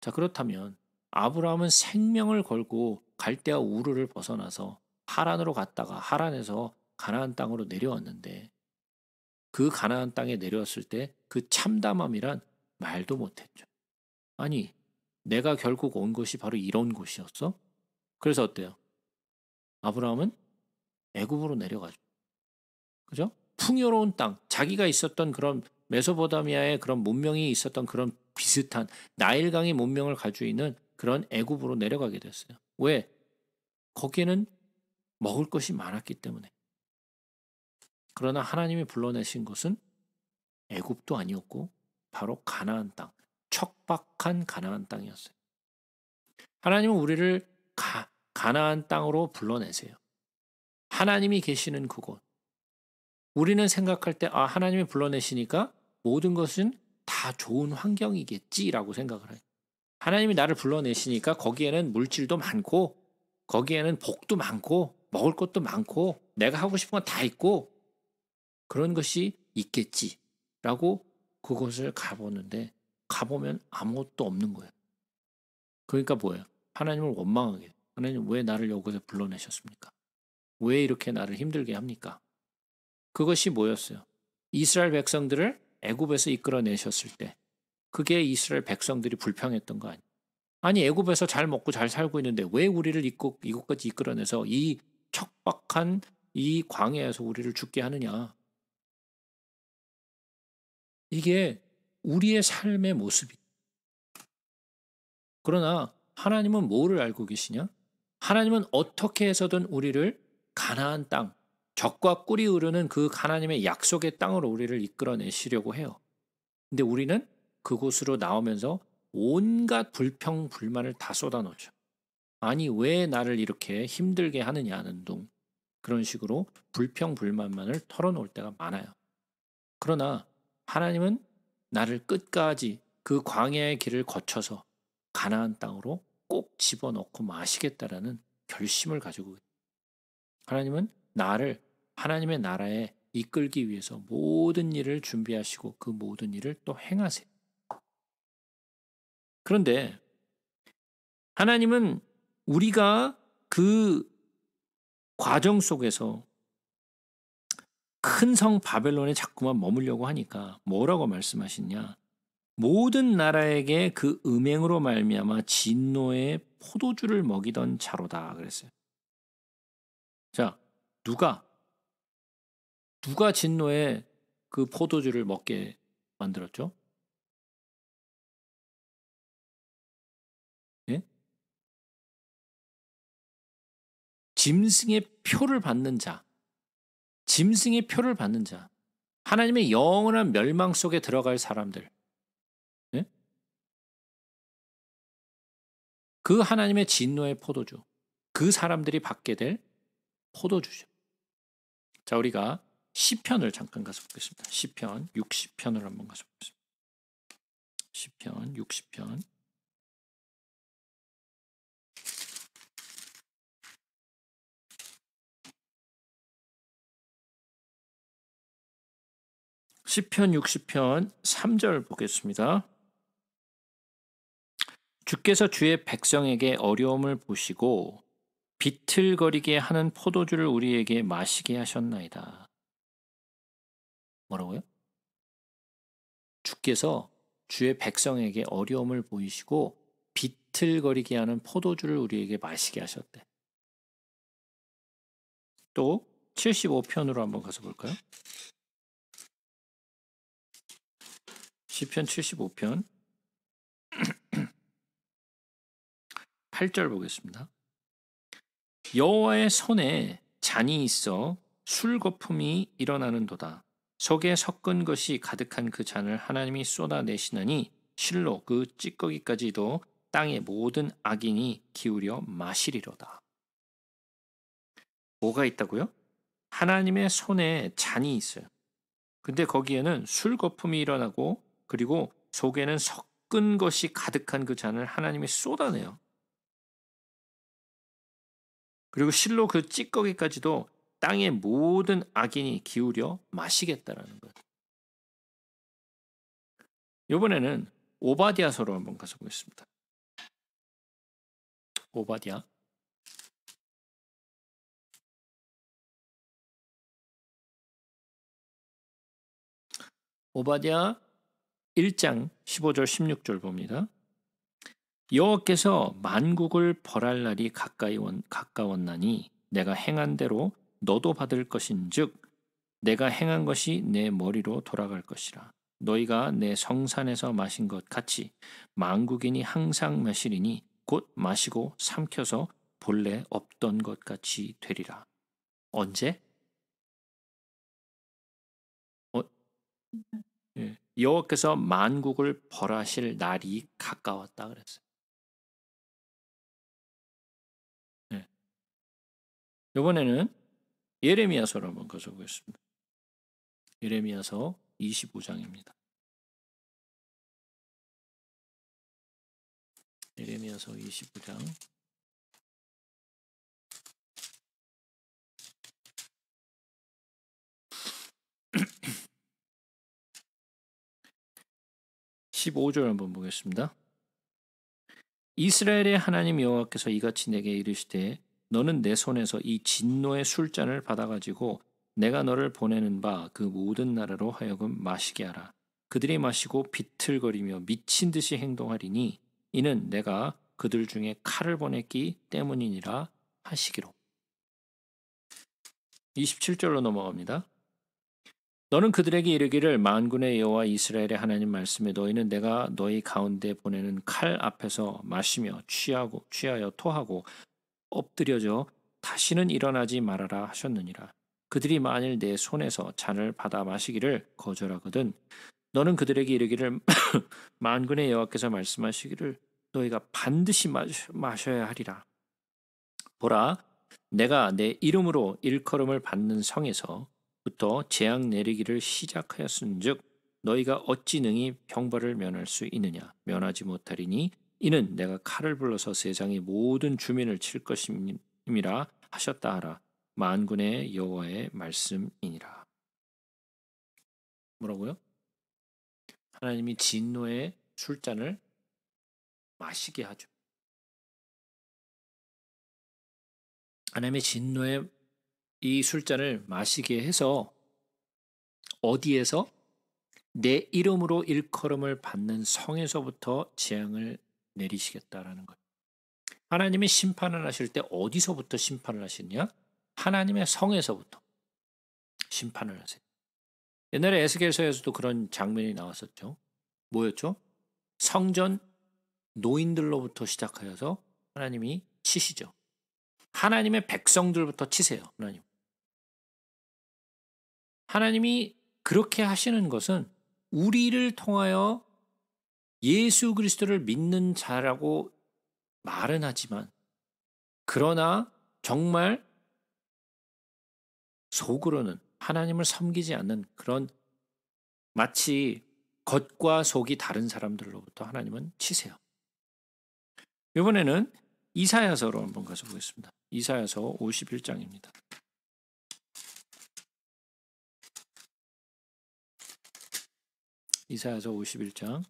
자, 그렇다면 아브라함은 생명을 걸고 갈대와 우르를 벗어나서 하란으로 갔다가 하란에서 가나안 땅으로 내려왔는데 그 가나안 땅에 내려왔을 때 그 참담함이란 말도 못했죠. 아니, 내가 결국 온 것이 바로 이런 곳이었어? 그래서 어때요? 아브라함은 애굽으로 내려가죠. 그죠? 풍요로운 땅, 자기가 있었던 그런 메소보다미아의 그런 문명이 있었던 그런 비슷한 나일강의 문명을 가지고 있는 그런 애굽으로 내려가게 됐어요. 왜? 거기에는 먹을 것이 많았기 때문에. 그러나 하나님이 불러내신 것은 애굽도 아니었고 바로 가나안 땅, 척박한 가나안 땅이었어요. 하나님은 우리를 가, 가나안 땅으로 불러내세요. 하나님이 계시는 그곳. 우리는 생각할 때, 아, 하나님이 불러내시니까 모든 것은 다 좋은 환경이겠지라고 생각을 해요. 하나님이 나를 불러내시니까 거기에는 물질도 많고 거기에는 복도 많고 먹을 것도 많고 내가 하고 싶은 건 다 있고 그런 것이 있겠지라고 그것을 가보는데 가보면 아무것도 없는 거예요. 그러니까 뭐예요? 하나님을 원망하게. 하나님 왜 나를 여기서 불러내셨습니까? 왜 이렇게 나를 힘들게 합니까? 그것이 뭐였어요? 이스라엘 백성들을 애굽에서 이끌어내셨을 때 그게 이스라엘 백성들이 불평했던 거 아니에요. 아니 애굽에서 잘 먹고 잘 살고 있는데 왜 우리를 이곳, 이곳까지 이끌어내서 이 척박한 이 광야에서 우리를 죽게 하느냐. 이게 우리의 삶의 모습이. 그러나 하나님은 뭐를 알고 계시냐? 하나님은 어떻게 해서든 우리를 가나안 땅, 적과 꿀이 흐르는 그 하나님의 약속의 땅으로 우리를 이끌어내시려고 해요. 근데 우리는 그곳으로 나오면서 온갖 불평 불만을 다 쏟아놓죠. 아니 왜 나를 이렇게 힘들게 하느냐는 둥 그런 식으로 불평 불만만을 털어놓을 때가 많아요. 그러나 하나님은 나를 끝까지 그 광야의 길을 거쳐서 가나안 땅으로 꼭 집어넣고 마시겠다라는 결심을 가지고 하나님은 나를 하나님의 나라에 이끌기 위해서 모든 일을 준비하시고 그 모든 일을 또 행하세요. 그런데 하나님은 우리가 그 과정 속에서 큰 성 바벨론에 자꾸만 머물려고 하니까 뭐라고 말씀하시냐? 모든 나라에게 그 음행으로 말미암아 진노의 포도주를 먹이던 자로다 그랬어요. 자, 누가 누가 진노에 그 포도주를 먹게 만들었죠? 예? 짐승의 표를 받는 자, 짐승의 표를 받는 자, 하나님의 영원한 멸망 속에 들어갈 사람들, 예? 그 하나님의 진노의 포도주, 그 사람들이 받게 될 포도주죠. 자, 우리가 시편을 잠깐 가서 보겠습니다. 시편 60편을 한번 가서 보겠습니다. 시편 60편 10편 60편 3절 보겠습니다. 주께서 주의 백성에게 어려움을 보시고 비틀거리게 하는 포도주를 우리에게 마시게 하셨나이다. 뭐라고요? 주께서 주의 백성에게 어려움을 보이시고 비틀거리게 하는 포도주를 우리에게 마시게 하셨대. 또 75편으로 한번 가서 볼까요? 시편 75편 8절 보겠습니다. 여호와의 손에 잔이 있어 술 거품이 일어나는도다. 속에 섞은 것이 가득한 그 잔을 하나님이 쏟아내시느니 실로 그 찌꺼기까지도 땅의 모든 악인이 기울여 마시리로다. 뭐가 있다고요? 하나님의 손에 잔이 있어요. 근데 거기에는 술 거품이 일어나고 그리고 속에는 섞은 것이 가득한 그 잔을 하나님이 쏟아내요. 그리고 실로 그 찌꺼기까지도 땅의 모든 악인이 기울여 마시겠다라는 것. 요 이번에는 오바디아서로 한번 가서 보겠습니다. 오바디아 오바디아 1장 15절 16절 봅니다. 여호께서 만국을 벌할 날이 가까이 온 가까웠나니 내가 행한 대로 너도 받을 것인즉 내가 행한 것이 내 머리로 돌아갈 것이라 너희가 내 성산에서 마신 것 같이 만국인이 항상 마시리니 곧 마시고 삼켜서 본래 없던 것 같이 되리라 언제 어? 예. 여호와께서 만국을 벌하실 날이 가까웠다 그랬어요. 이번에는 예. 예레미야서를 한번 가져보겠습니다. 예레미야서 25장입니다. 예레미야서 25장 15절 한번 보겠습니다. 이스라엘의 하나님 여호와께서 이같이 내게 이르시되 너는 내 손에서 이 진노의 술잔을 받아가지고 내가 너를 보내는 바 그 모든 나라로 하여금 마시게 하라. 그들이 마시고 비틀거리며 미친 듯이 행동하리니 이는 내가 그들 중에 칼을 보냈기 때문이니라 하시기로. 27절로 넘어갑니다. 너는 그들에게 이르기를 만군의 여호와 이스라엘의 하나님 말씀에 너희는 내가 너희 가운데 보내는 칼 앞에서 마시며 취하고 취하여 토하고 엎드려져 다시는 일어나지 말아라 하셨느니라. 그들이 만일 내 손에서 잔을 받아 마시기를 거절하거든 너는 그들에게 이르기를 만군의 여호와께서 말씀하시기를 너희가 반드시 마셔야 하리라. 보라, 내가 내 이름으로 일컬음을 받는 성에서부터 재앙 내리기를 시작하였은즉 너희가 어찌 능히 병벌을 면할 수 있느냐? 면하지 못하리니 이는 내가 칼을 불러서 세상의 모든 주민을 칠 것임이라 하셨다 하라. 만군의 여호와의 말씀이니라. 뭐라고요? 하나님이 진노의 술잔을 마시게 하죠. 하나님의 진노의 이 술잔을 마시게 해서 어디에서 내 이름으로 일컬음을 받는 성에서부터 재앙을 내리시겠다라는 거예요. 하나님이 심판을 하실 때 어디서부터 심판을 하시냐? 하나님의 성에서부터 심판을 하세요. 옛날에 에스겔서에서도 그런 장면이 나왔었죠. 뭐였죠? 성전 노인들로부터 시작하여서 하나님이 치시죠. 하나님의 백성들부터 치세요. 하나님. 하나님이 그렇게 하시는 것은 우리를 통하여 예수 그리스도를 믿는 자라고 말은 하지만 그러나 정말 속으로는 하나님을 섬기지 않는 그런 마치 겉과 속이 다른 사람들로부터 하나님은 치세요. 이번에는 이사야서로 한번 가서 보겠습니다. 이사야서 51장입니다. 이사야서 51장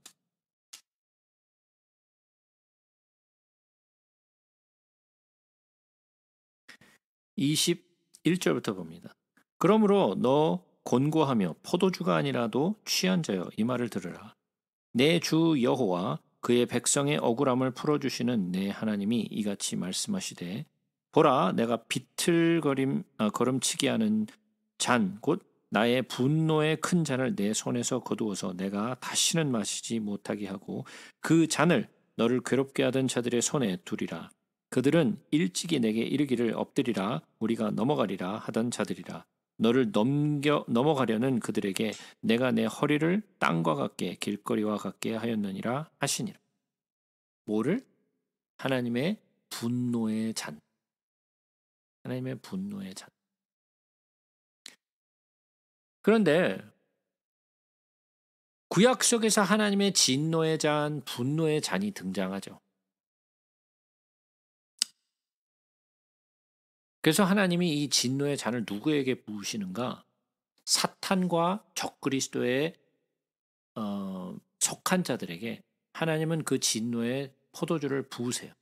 21절부터 봅니다. 그러므로 너 권고하며 포도주가 아니라도 취한 자여 이 말을 들으라. 내 주 여호와 그의 백성의 억울함을 풀어주시는 내 하나님이 이같이 말씀하시되 보라 내가 비틀거림 아, 걸음치기 하는 잔 곧 나의 분노의 큰 잔을 내 손에서 거두어서 내가 다시는 마시지 못하게 하고 그 잔을 너를 괴롭게 하던 자들의 손에 두리라 그들은 일찍이 내게 이르기를 엎드리라 우리가 넘어가리라 하던 자들이라 너를 넘겨 넘어가려는 그들에게 내가 내 허리를 땅과 같게 길거리와 같게 하였느니라 하시니라. 뭐를 하나님의 분노의 잔. 하나님의 분노의 잔. 그런데 구약 속에서 하나님의 진노의 잔, 분노의 잔이 등장하죠. 그래서 하나님이 이 진노의 잔을 누구에게 부으시는가? 사탄과 적그리스도의 어, 속한 자들에게 하나님은 그 진노의 포도주를 부으세요.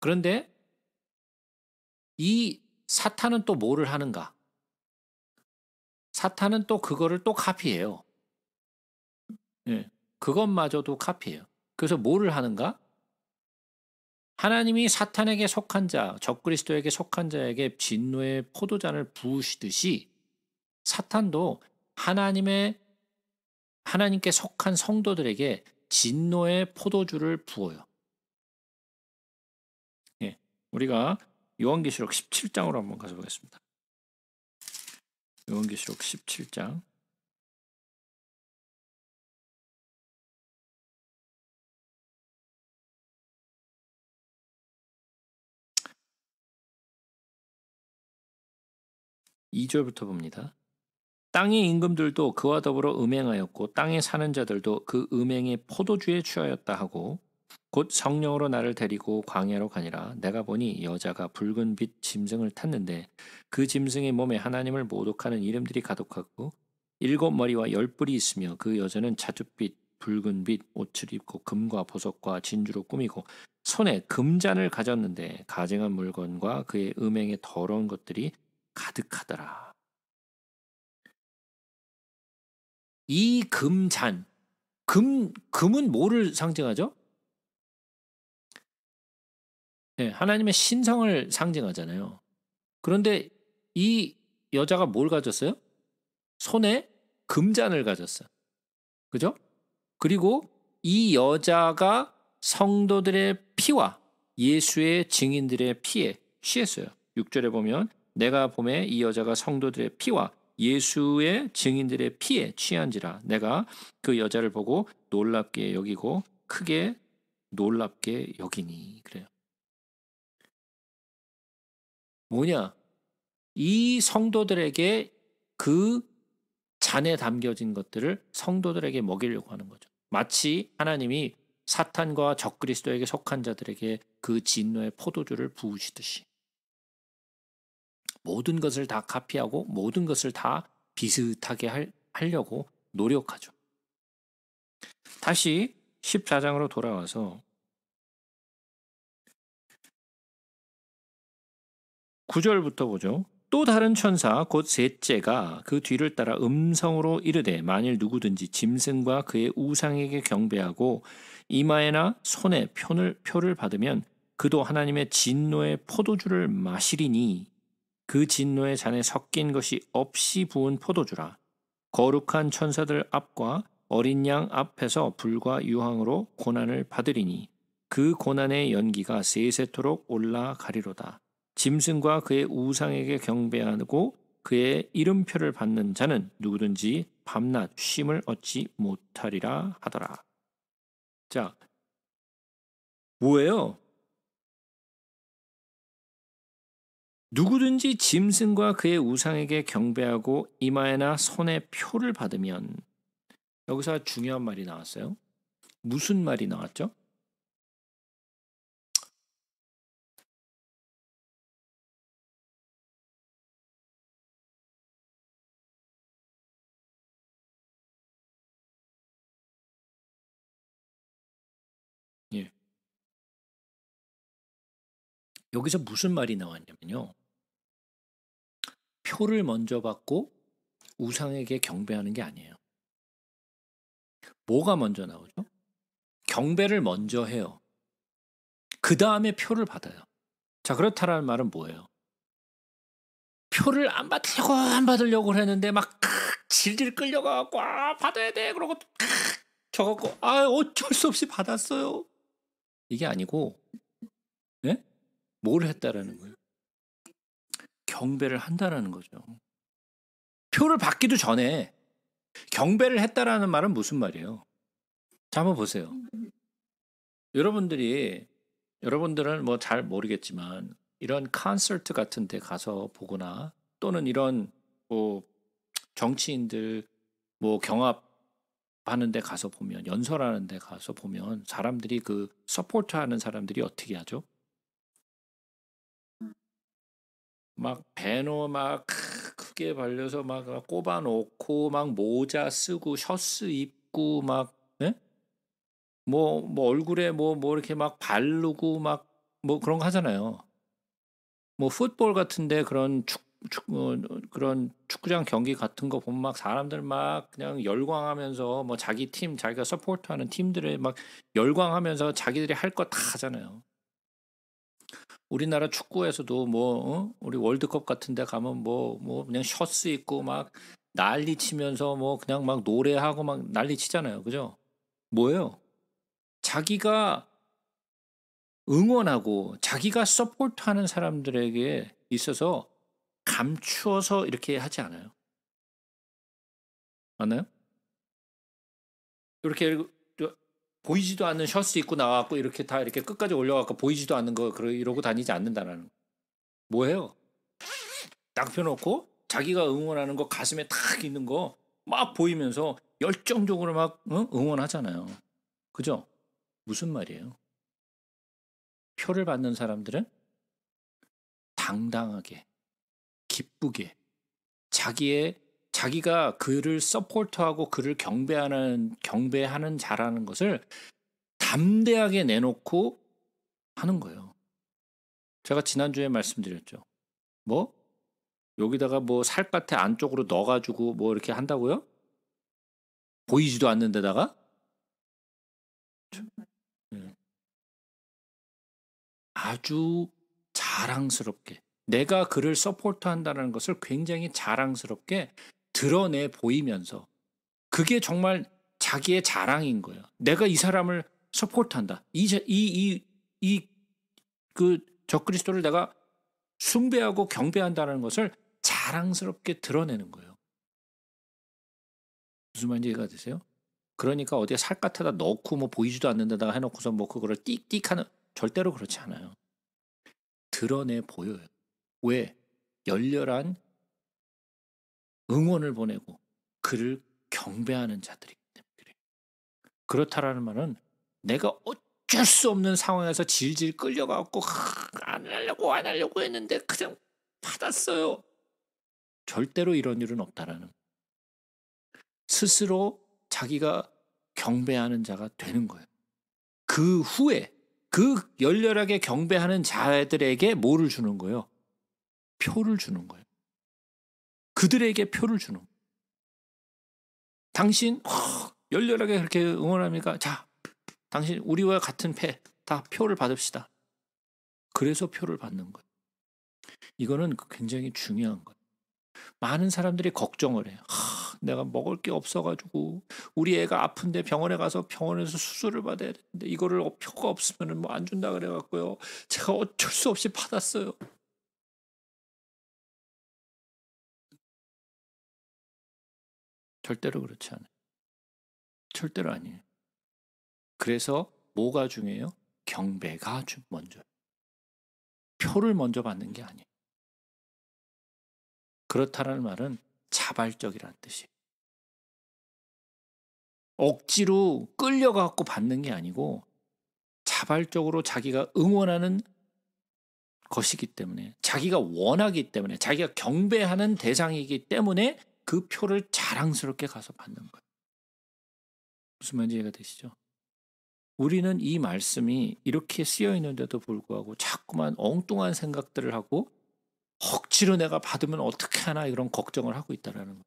그런데 이 사탄은 또 뭐를 하는가? 사탄은 또 그거를 또 카피해요. 예, 그것마저도 카피해요. 그래서 뭐를 하는가? 하나님이 사탄에게 속한 자, 적그리스도에게 속한 자에게 진노의 포도잔을 부으시듯이 사탄도 하나님의 하나님께 속한 성도들에게 진노의 포도주를 부어요. 예, 우리가 요한계시록 17장으로 한번 가서 보겠습니다. 요한계시록 17장 2절부터 봅니다. 땅의 임금들도 그와 더불어 음행하였고 땅에 사는 자들도 그 음행의 포도주에 취하였다 하고 곧 성령으로 나를 데리고 광야로 가니라 내가 보니 여자가 붉은 빛 짐승을 탔는데 그 짐승의 몸에 하나님을 모독하는 이름들이 가득하고 일곱 머리와 열 뿔이 있으며 그 여자는 자줏빛 붉은 빛 옷을 입고 금과 보석과 진주로 꾸미고 손에 금잔을 가졌는데 가증한 물건과 그의 음행의 더러운 것들이 가득하더라. 이 금잔, 금, 금은 뭐를 상징하죠? 네, 하나님의 신성을 상징하잖아요. 그런데 이 여자가 뭘 가졌어요? 손에 금잔을 가졌어. 그죠? 그리고 이 여자가 성도들의 피와 예수의 증인들의 피에 취했어요. 6절에 보면 내가 봄에 이 여자가 성도들의 피와 예수의 증인들의 피에 취한지라 내가 그 여자를 보고 놀랍게 여기고 크게 놀랍게 여기니 그래요. 뭐냐? 이 성도들에게 그 잔에 담겨진 것들을 성도들에게 먹이려고 하는 거죠. 마치 하나님이 사탄과 적그리스도에게 속한 자들에게 그 진노의 포도주를 부으시듯이. 모든 것을 다 카피하고 모든 것을 다 비슷하게 할, 하려고 노력하죠. 다시 14장으로 돌아와서 9절부터 보죠. 또 다른 천사 곧 셋째가 그 뒤를 따라 음성으로 이르되 만일 누구든지 짐승과 그의 우상에게 경배하고 이마에나 손에 편을 표를 받으면 그도 하나님의 진노의 포도주를 마시리니 그 진노의 잔에 섞인 것이 없이 부은 포도주라. 거룩한 천사들 앞과 어린 양 앞에서 불과 유황으로 고난을 받으리니 그 고난의 연기가 세세토록 올라가리로다. 짐승과 그의 우상에게 경배하고 그의 이름표를 받는 자는 누구든지 밤낮 쉼을 얻지 못하리라 하더라. 자, 뭐예요? 누구든지 짐승과 그의 우상에게 경배하고 이마에나 손에 표를 받으면 여기서 중요한 말이 나왔어요. 무슨 말이 나왔죠? 여기서 무슨 말이 나왔냐면요. 표를 먼저 받고 우상에게 경배하는 게 아니에요. 뭐가 먼저 나오죠? 경배를 먼저 해요. 그 다음에 표를 받아요. 자, 그렇다라는 말은 뭐예요? 표를 안 받으려고 안 받으려고 했는데 막 질질 끌려가고 아 받아야 돼 그러고 저갖고 아 어쩔 수 없이 받았어요 이게 아니고 예? 뭘 했다라는 거예요? 경배를 한다라는 거죠. 표를 받기도 전에 경배를 했다라는 말은 무슨 말이에요? 자, 한번 보세요. 여러분들이, 여러분들은 뭐 잘 모르겠지만, 이런 콘서트 같은 데 가서 보거나, 또는 이런 뭐 정치인들 뭐 경합하는 데 가서 보면, 연설하는 데 가서 보면, 사람들이 그 서포트하는 사람들이 어떻게 하죠? 막 배너 막 크게 발려서 막 꼽아 놓고 막 모자 쓰고 셔츠 입고 막 뭐뭐 예? 뭐 얼굴에 뭐뭐 뭐 이렇게 막 바르고 막 뭐 그런 거 하잖아요. 뭐 풋볼 같은데 그런 축, 축 뭐, 그런 축구장 경기 같은 거 보면 막 사람들 막 그냥 열광하면서 뭐 자기 팀 자기가 서포트하는 팀들을 막 열광하면서 자기들이 할 거 다 하잖아요. 우리나라 축구에서도 뭐 어? 우리 월드컵 같은데 가면 뭐뭐 뭐 그냥 셔츠 입고 막 난리 치면서 뭐 그냥 막 노래하고 막 난리 치잖아요, 그죠? 뭐예요? 자기가 응원하고 자기가 서포트하는 사람들에게 있어서 감추어서 이렇게 하지 않아요. 맞나요? 이렇게 보이지도 않는 셔츠 입고 나왔고 이렇게 다 이렇게 끝까지 올려갖고 보이지도 않는 거 그러 이러고 다니지 않는다라는 거. 뭐예요? 낙 펴놓고 자기가 응원하는 거 가슴에 탁 있는 거 막 보이면서 열정적으로 막 응? 응원하잖아요. 그죠? 무슨 말이에요? 표를 받는 사람들은 당당하게, 기쁘게, 자기의 자기가 그를 서포트하고 그를 경배하는 경배하는 자라는 것을 담대하게 내놓고 하는 거예요. 제가 지난주에 말씀드렸죠. 뭐 여기다가 뭐 살갗에 안쪽으로 넣어가지고 뭐 이렇게 한다고요? 보이지도 않는 데다가 예. 아주 자랑스럽게 내가 그를 서포트한다는 것을 굉장히 자랑스럽게 드러내 보이면서 그게 정말 자기의 자랑인 거예요. 내가 이 사람을 서포트한다. 이, 이, 이, 이, 그 적그리스도를 내가 숭배하고 경배한다는 것을 자랑스럽게 드러내는 거예요. 무슨 말인지 이해가 되세요? 그러니까 어디에 살갗에다 넣고 뭐 보이지도 않는 데다가 해놓고서 뭐 그거를 띡띡 하는 절대로 그렇지 않아요. 드러내 보여요. 왜? 열렬한 응원을 보내고 그를 경배하는 자들이기 때문에 그래요. 그렇다라는 말은 내가 어쩔 수 없는 상황에서 질질 끌려가고 안 하려고 안 하려고 했는데 그냥 받았어요. 절대로 이런 일은 없다라는 스스로 자기가 경배하는 자가 되는 거예요. 그 후에 그 열렬하게 경배하는 자들에게 뭐를 주는 거예요? 표를 주는 거예요. 그들에게 표를 주는 당신 열렬하게 그렇게 응원합니까? 자, 당신 우리와 같은 패 다 표를 받읍시다. 그래서 표를 받는 거 이거는 굉장히 중요한 거 많은 사람들이 걱정을 해 내가 먹을 게 없어가지고 우리 애가 아픈데 병원에 가서 병원에서 수술을 받아야 되는데 이거를 어, 표가 없으면 뭐안 준다 그래갖고요. 제가 어쩔 수 없이 받았어요. 절대로 그렇지 않아요. 절대로 아니에요. 그래서 뭐가 중요해요? 경배가 먼저. 표를 먼저 받는 게 아니에요. 그렇다는 말은 자발적이라는 뜻이에요. 억지로 끌려가고 받는 게 아니고 자발적으로 자기가 응원하는 것이기 때문에 자기가 원하기 때문에 자기가 경배하는 대상이기 때문에 그 표를 자랑스럽게 가서 받는 거예요. 무슨 말인지 이해가 되시죠? 우리는 이 말씀이 이렇게 쓰여 있는데도 불구하고 자꾸만 엉뚱한 생각들을 하고 억지로 내가 받으면 어떻게 하나 이런 걱정을 하고 있다라는 거예요.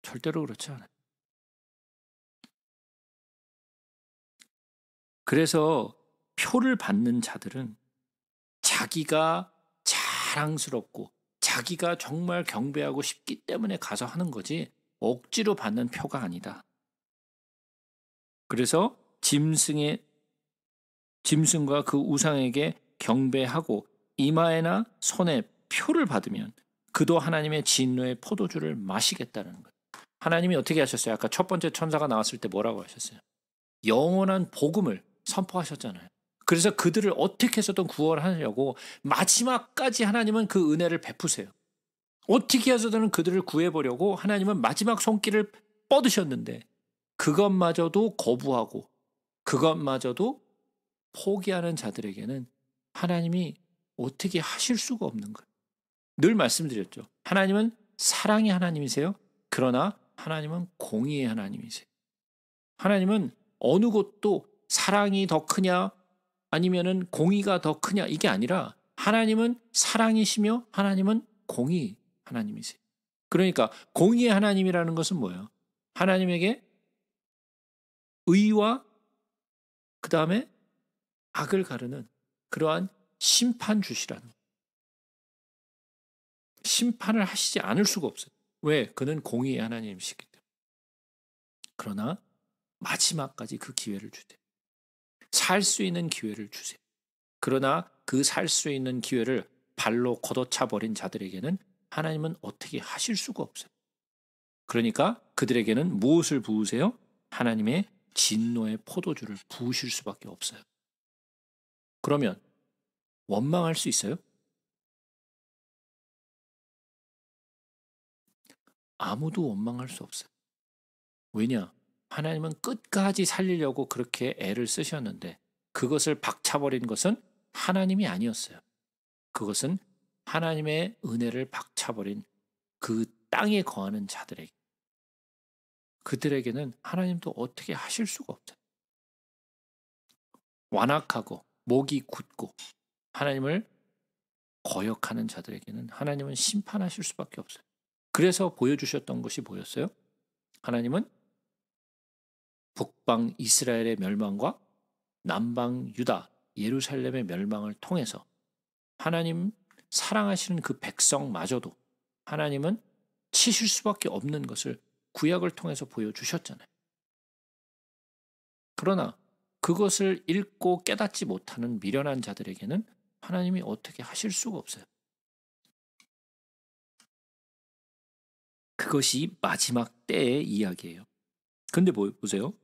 절대로 그렇지 않아요. 그래서 표를 받는 자들은 자기가 자랑스럽고 자기가 정말 경배하고 싶기 때문에 가서 하는 거지 억지로 받는 표가 아니다. 그래서 짐승의 짐승과 그 우상에게 경배하고 이마에나 손에 표를 받으면 그도 하나님의 진노의 포도주를 마시겠다는 거예요. 하나님이 어떻게 하셨어요? 아까 첫 번째 천사가 나왔을 때 뭐라고 하셨어요? 영원한 복음을 선포하셨잖아요. 그래서 그들을 어떻게 해서든 구원하려고 마지막까지 하나님은 그 은혜를 베푸세요. 어떻게 해서든 그들을 구해보려고 하나님은 마지막 손길을 뻗으셨는데 그것마저도 거부하고 그것마저도 포기하는 자들에게는 하나님이 어떻게 하실 수가 없는 거예요. 늘 말씀드렸죠. 하나님은 사랑의 하나님이세요. 그러나 하나님은 공의의 하나님이세요. 하나님은 어느 곳도 사랑이 더 크냐 아니면은 공의가 더 크냐 이게 아니라 하나님은 사랑이시며 하나님은 공의 하나님이세요. 그러니까 공의의 하나님이라는 것은 뭐예요? 하나님에게 의와 그 다음에 악을 가르는 그러한 심판 주시라는 심판을 하시지 않을 수가 없어요. 왜? 그는 공의의 하나님이시기 때문에. 그러나 마지막까지 그 기회를 주대. 살수 있는 기회를 주세요. 그러나 그 살 수 있는 기회를 발로 걷어차 버린 자들에게는 하나님은 어떻게 하실 수가 없어요. 그러니까 그들에게는 무엇을 부으세요? 하나님의 진노의 포도주를 부으실 수밖에 없어요. 그러면 원망할 수 있어요? 아무도 원망할 수 없어요. 왜냐? 하나님은 끝까지 살리려고 그렇게 애를 쓰셨는데 그것을 박차버린 것은 하나님이 아니었어요. 그것은 하나님의 은혜를 박차버린 그 땅에 거하는 자들에게 그들에게는 하나님도 어떻게 하실 수가 없어요. 완악하고 목이 굳고 하나님을 거역하는 자들에게는 하나님은 심판하실 수밖에 없어요. 그래서 보여주셨던 것이 보였어요. 하나님은 북방 이스라엘의 멸망과 남방 유다 예루살렘의 멸망을 통해서 하나님 사랑하시는 그 백성마저도 하나님은 치실 수밖에 없는 것을 구약을 통해서 보여주셨잖아요. 그러나 그것을 읽고 깨닫지 못하는 미련한 자들에게는 하나님이 어떻게 하실 수가 없어요. 그것이 마지막 때의 이야기예요. 근데 보세요.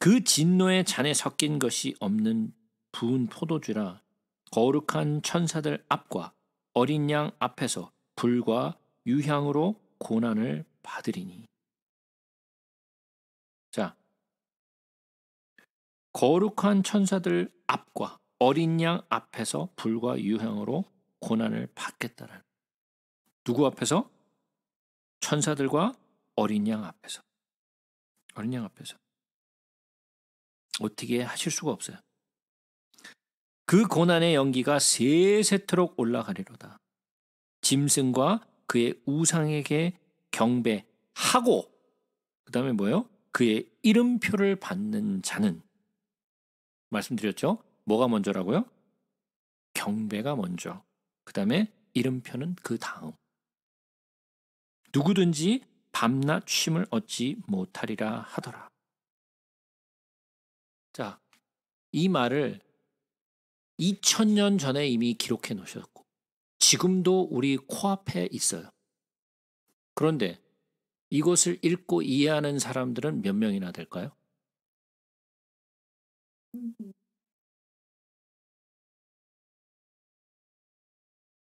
그 진노의 잔에 섞인 것이 없는 부은 포도주라 거룩한 천사들 앞과 어린 양 앞에서 불과 유향으로 고난을 받으리니. 자, 거룩한 천사들 앞과 어린 양 앞에서 불과 유향으로 고난을 받겠다는. 누구 앞에서? 천사들과 어린 양 앞에서. 어린 양 앞에서. 어떻게 하실 수가 없어요. 그 고난의 연기가 세세토록 올라가리로다. 짐승과 그의 우상에게 경배하고 그 다음에 뭐예요? 그의 이름표를 받는 자는 말씀드렸죠? 뭐가 먼저라고요? 경배가 먼저. 그 다음에 이름표는 그 다음. 누구든지 밤낮 쉼을 얻지 못하리라 하더라. 이 말을 2000년 전에 이미 기록해 놓으셨고 지금도 우리 코앞에 있어요. 그런데 이것을 읽고 이해하는 사람들은 몇 명이나 될까요?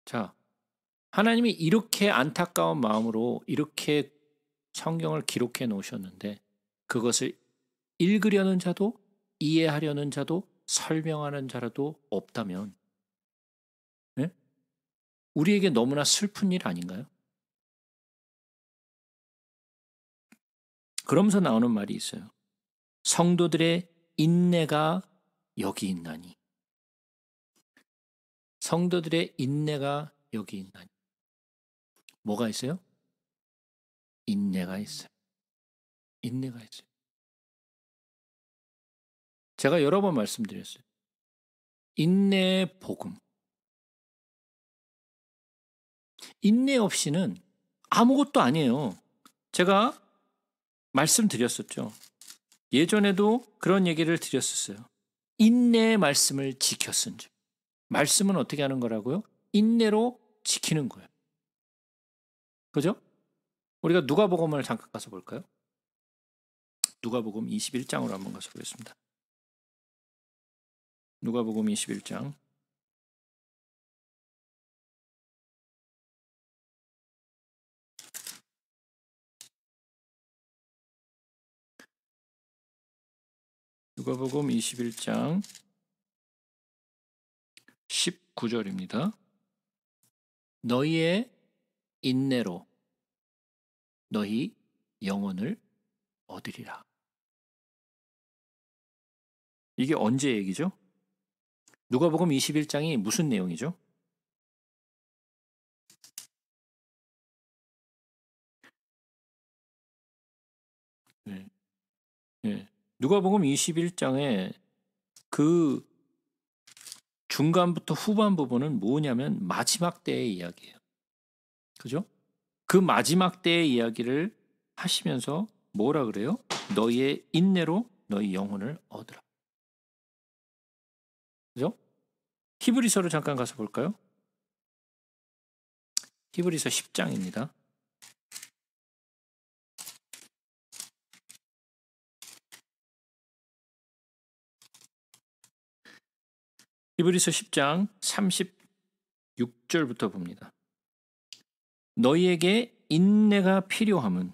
자, 하나님이 이렇게 안타까운 마음으로 이렇게 성경을 기록해 놓으셨는데 그것을 읽으려는 자도 이해하려는 자도 설명하는 자라도 없다면 네? 우리에게 너무나 슬픈 일 아닌가요? 그러면서 나오는 말이 있어요. 성도들의 인내가 여기 있나니. 성도들의 인내가 여기 있나니. 뭐가 있어요? 인내가 있어요. 인내가 있어요. 제가 여러 번 말씀드렸어요. 인내의 복음. 인내 없이는 아무것도 아니에요. 제가 말씀드렸었죠. 예전에도 그런 얘기를 드렸었어요. 인내의 말씀을 지켰은 즉. 말씀은 어떻게 하는 거라고요? 인내로 지키는 거예요. 그죠? 우리가 누가복음을 잠깐 가서 볼까요? 누가복음 21장으로 한번 가서 보겠습니다. 누가복음 21장 누가복음 21장 19절입니다. 너희의 인내로 너희 영혼을 얻으리라. 이게 언제 얘기죠? 누가복음 21장이 무슨 내용이죠? 네. 네. 누가복음 21장에 그 중간부터 후반 부분은 뭐냐면 마지막 때의 이야기예요. 그죠? 그 마지막 때의 이야기를 하시면서 뭐라 그래요? 너희의 인내로 너희 영혼을 얻으라. 그죠? 히브리서를 잠깐 가서 볼까요? 히브리서 10장입니다. 히브리서 10장 36절부터 봅니다. 너희에게 인내가 필요함은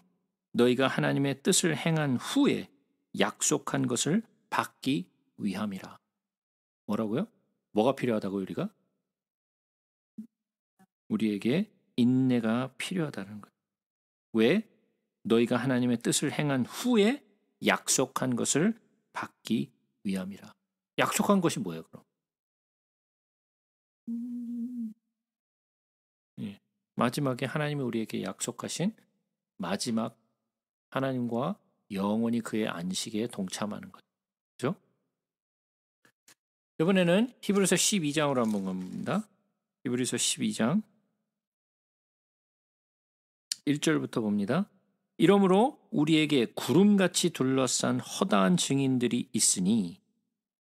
너희가 하나님의 뜻을 행한 후에 약속한 것을 받기 위함이라. 뭐라고요? 뭐가 필요하다고 우리가? 우리에게 인내가 필요하다는 거 왜? 너희가 하나님의 뜻을 행한 후에 약속한 것을 받기 위함이라. 약속한 것이 뭐예요, 그럼? 예. 마지막에 하나님이 우리에게 약속하신 마지막 하나님과 영원히 그의 안식에 동참하는 것. 이번에는 히브리서 12장으로 한번 봅니다 히브리서 12장 1절부터 봅니다. 이러므로 우리에게 구름같이 둘러싼 허다한 증인들이 있으니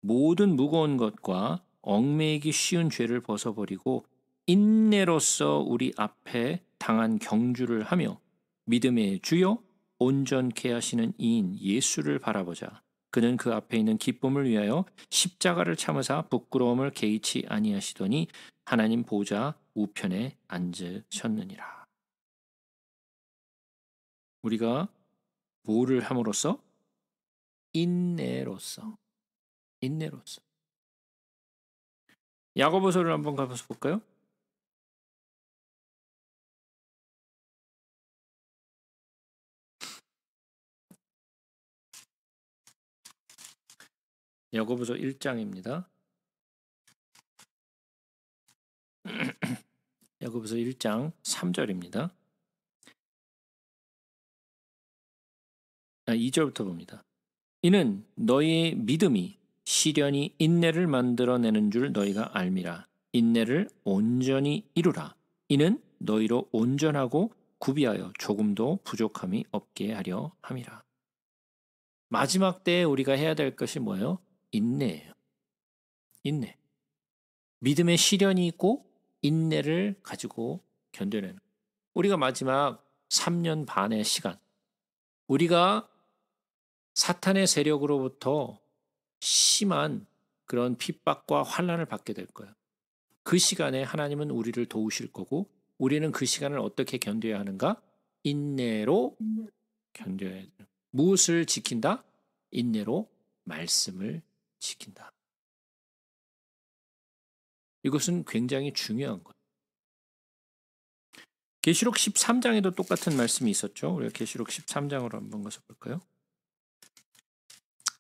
모든 무거운 것과 얽매이기 쉬운 죄를 벗어버리고 인내로서 우리 앞에 당한 경주를 하며 믿음의 주여 온전케 하시는 이인 예수를 바라보자. 그는 그 앞에 있는 기쁨을 위하여 십자가를 참으사 부끄러움을 개의치 아니하시더니 하나님 보좌 우편에 앉으셨느니라. 우리가 뭐를 함으로써 인내로서 인내로서 야고보서를 한번 가서 볼까요? 여고부서 1장입니다. 야고보서 1장 3절입니다. 아, 2절부터 봅니다. 이는 너희의 믿음이 시련이 인내를 만들어내는 줄 너희가 알미라. 인내를 온전히 이루라. 이는 너희로 온전하고 구비하여 조금도 부족함이 없게 하려 함이라. 마지막 때 우리가 해야 될 것이 뭐예요? 인내예요. 인내. 믿음의 시련이 있고 인내를 가지고 견뎌내는. 우리가 마지막 3년 반의 시간. 우리가 사탄의 세력으로부터 심한 그런 핍박과 환란을 받게 될 거야. 그 시간에 하나님은 우리를 도우실 거고 우리는 그 시간을 어떻게 견뎌야 하는가? 인내로 견뎌야 돼요. 무엇을 지킨다? 인내로 말씀을 지킨다. 이것은 굉장히 중요한 거 계시록 13장에도 똑같은 말씀이 있었죠. 우리가 계시록 13장으로 한번 가서 볼까요?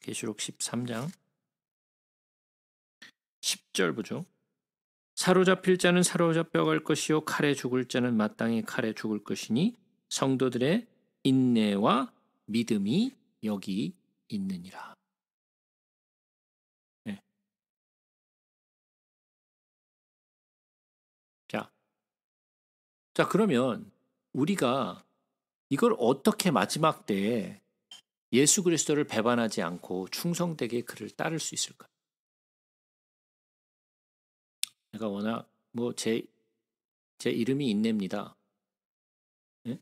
계시록 13장 10절 보죠. 사로잡힐 자는 사로잡혀갈 것이요 칼에 죽을 자는 마땅히 칼에 죽을 것이니 성도들의 인내와 믿음이 여기 있느니라. 자, 그러면 우리가 이걸 어떻게 마지막 때에 예수 그리스도를 배반하지 않고 충성되게 그를 따를 수 있을까? 제가 워낙 뭐제 제 이름이 인내입니다. 예?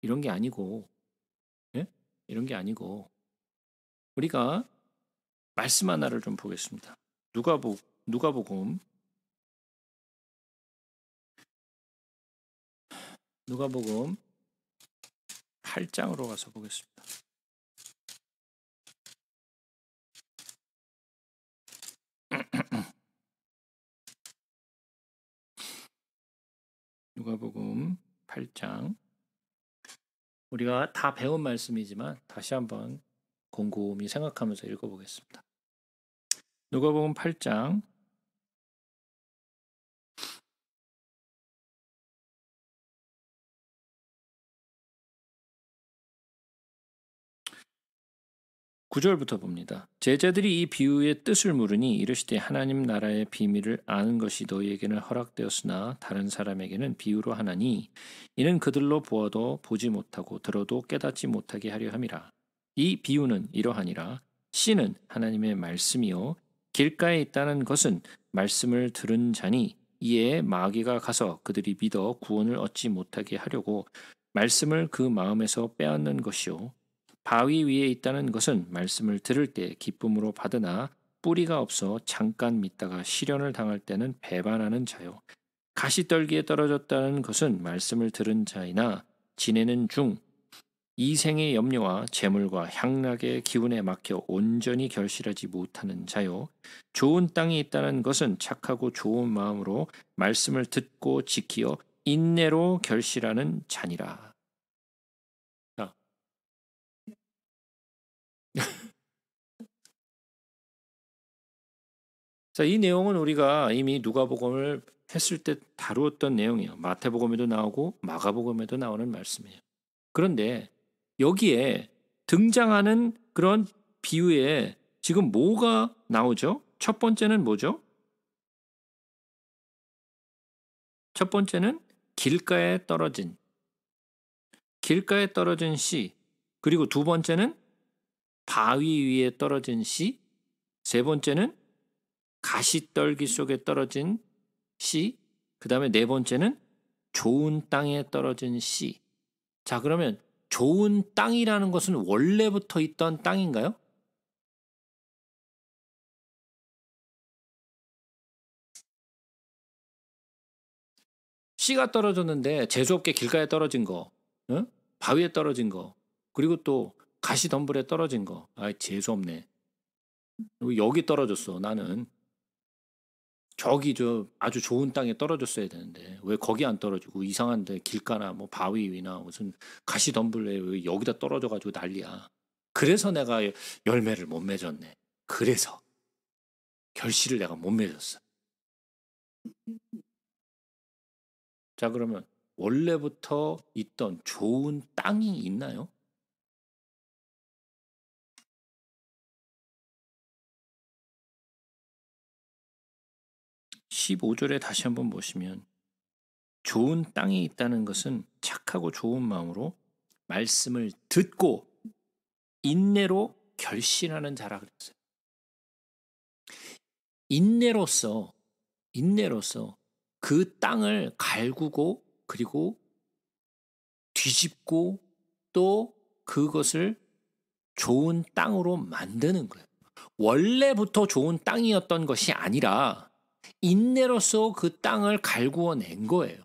이런 게 아니고 예? 이런 게 아니고 우리가 말씀 하나를 좀 보겠습니다. 누가복 누가복음 누가복음 8장으로 가서 보겠습니다. 누가복음 8장 우리가 다 배운 말씀이지만 다시 한번 곰곰이 생각하면서 읽어보겠습니다. 누가복음 8장 9절부터 봅니다. 제자들이 이 비유의 뜻을 물으니 이르시되 하나님 나라의 비밀을 아는 것이 너희에게는 허락되었으나 다른 사람에게는 비유로 하나니 이는 그들로 보아도 보지 못하고 들어도 깨닫지 못하게 하려 함이라. 이 비유는 이러하니라. 씨는 하나님의 말씀이요 길가에 있다는 것은 말씀을 들은 자니 이에 마귀가 가서 그들이 믿어 구원을 얻지 못하게 하려고 말씀을 그 마음에서 빼앗는 것이요 바위 위에 있다는 것은 말씀을 들을 때 기쁨으로 받으나 뿌리가 없어 잠깐 믿다가 시련을 당할 때는 배반하는 자요. 가시떨기에 떨어졌다는 것은 말씀을 들은 자이나 지내는 중 이생의 염려와 재물과 향락의 기운에 막혀 온전히 결실하지 못하는 자요. 좋은 땅이 있다는 것은 착하고 좋은 마음으로 말씀을 듣고 지키어 인내로 결실하는 자니라. 자, 이 내용은 우리가 이미 누가복음을 했을 때 다루었던 내용이에요. 마태복음에도 나오고 마가복음에도 나오는 말씀이에요. 그런데 여기에 등장하는 그런 비유에 지금 뭐가 나오죠? 첫 번째는 뭐죠? 첫 번째는 길가에 떨어진 길가에 떨어진 씨 그리고 두 번째는 바위 위에 떨어진 씨세 번째는 가시떨기 속에 떨어진 씨. 그 다음에 네 번째는 좋은 땅에 떨어진 씨. 자, 그러면 좋은 땅이라는 것은 원래부터 있던 땅인가요? 씨가 떨어졌는데 재수없게 길가에 떨어진 거, 응? 바위에 떨어진 거, 그리고 또 가시덤불에 떨어진 거. 아, 재수없네. 여기 떨어졌어, 나는. 저기 저 아주 좋은 땅에 떨어졌어야 되는데 왜 거기 안 떨어지고 이상한데 길가나 뭐 바위 위나 무슨 가시덤불에 여기다 떨어져가지고 난리야. 그래서 내가 열매를 못 맺었네. 그래서 결실을 내가 못 맺었어. 자 그러면 원래부터 있던 좋은 땅이 있나요? 15절에 다시 한번 보시면 좋은 땅이 있다는 것은 착하고 좋은 마음으로 말씀을 듣고 인내로 결신하는 자라 그랬어요. 인내로서 인내로서 그 땅을 갈구고 그리고 뒤집고 또 그것을 좋은 땅으로 만드는 거예요. 원래부터 좋은 땅이었던 것이 아니라 인내로서그 땅을 갈구어낸 거예요.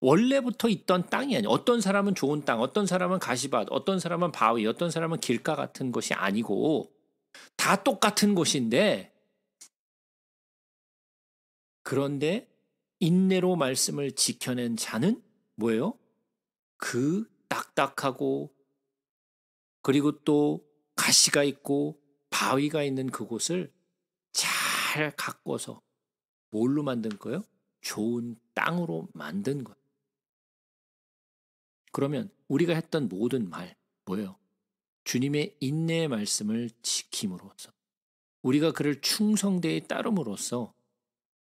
원래부터 있던 땅이 아니에요. 어떤 사람은 좋은 땅, 어떤 사람은 가시밭, 어떤 사람은 바위, 어떤 사람은 길가 같은 것이 아니고 다 똑같은 곳인데 그런데 인내로 말씀을 지켜낸 자는 뭐예요? 그 딱딱하고 그리고 또 가시가 있고 바위가 있는 그곳을 잘 가꿔서 뭘로 만든 거예요? 좋은 땅으로 만든 거예요. 그러면 우리가 했던 모든 말 뭐예요? 주님의 인내의 말씀을 지킴으로써 우리가 그를 충성되에 따름으로써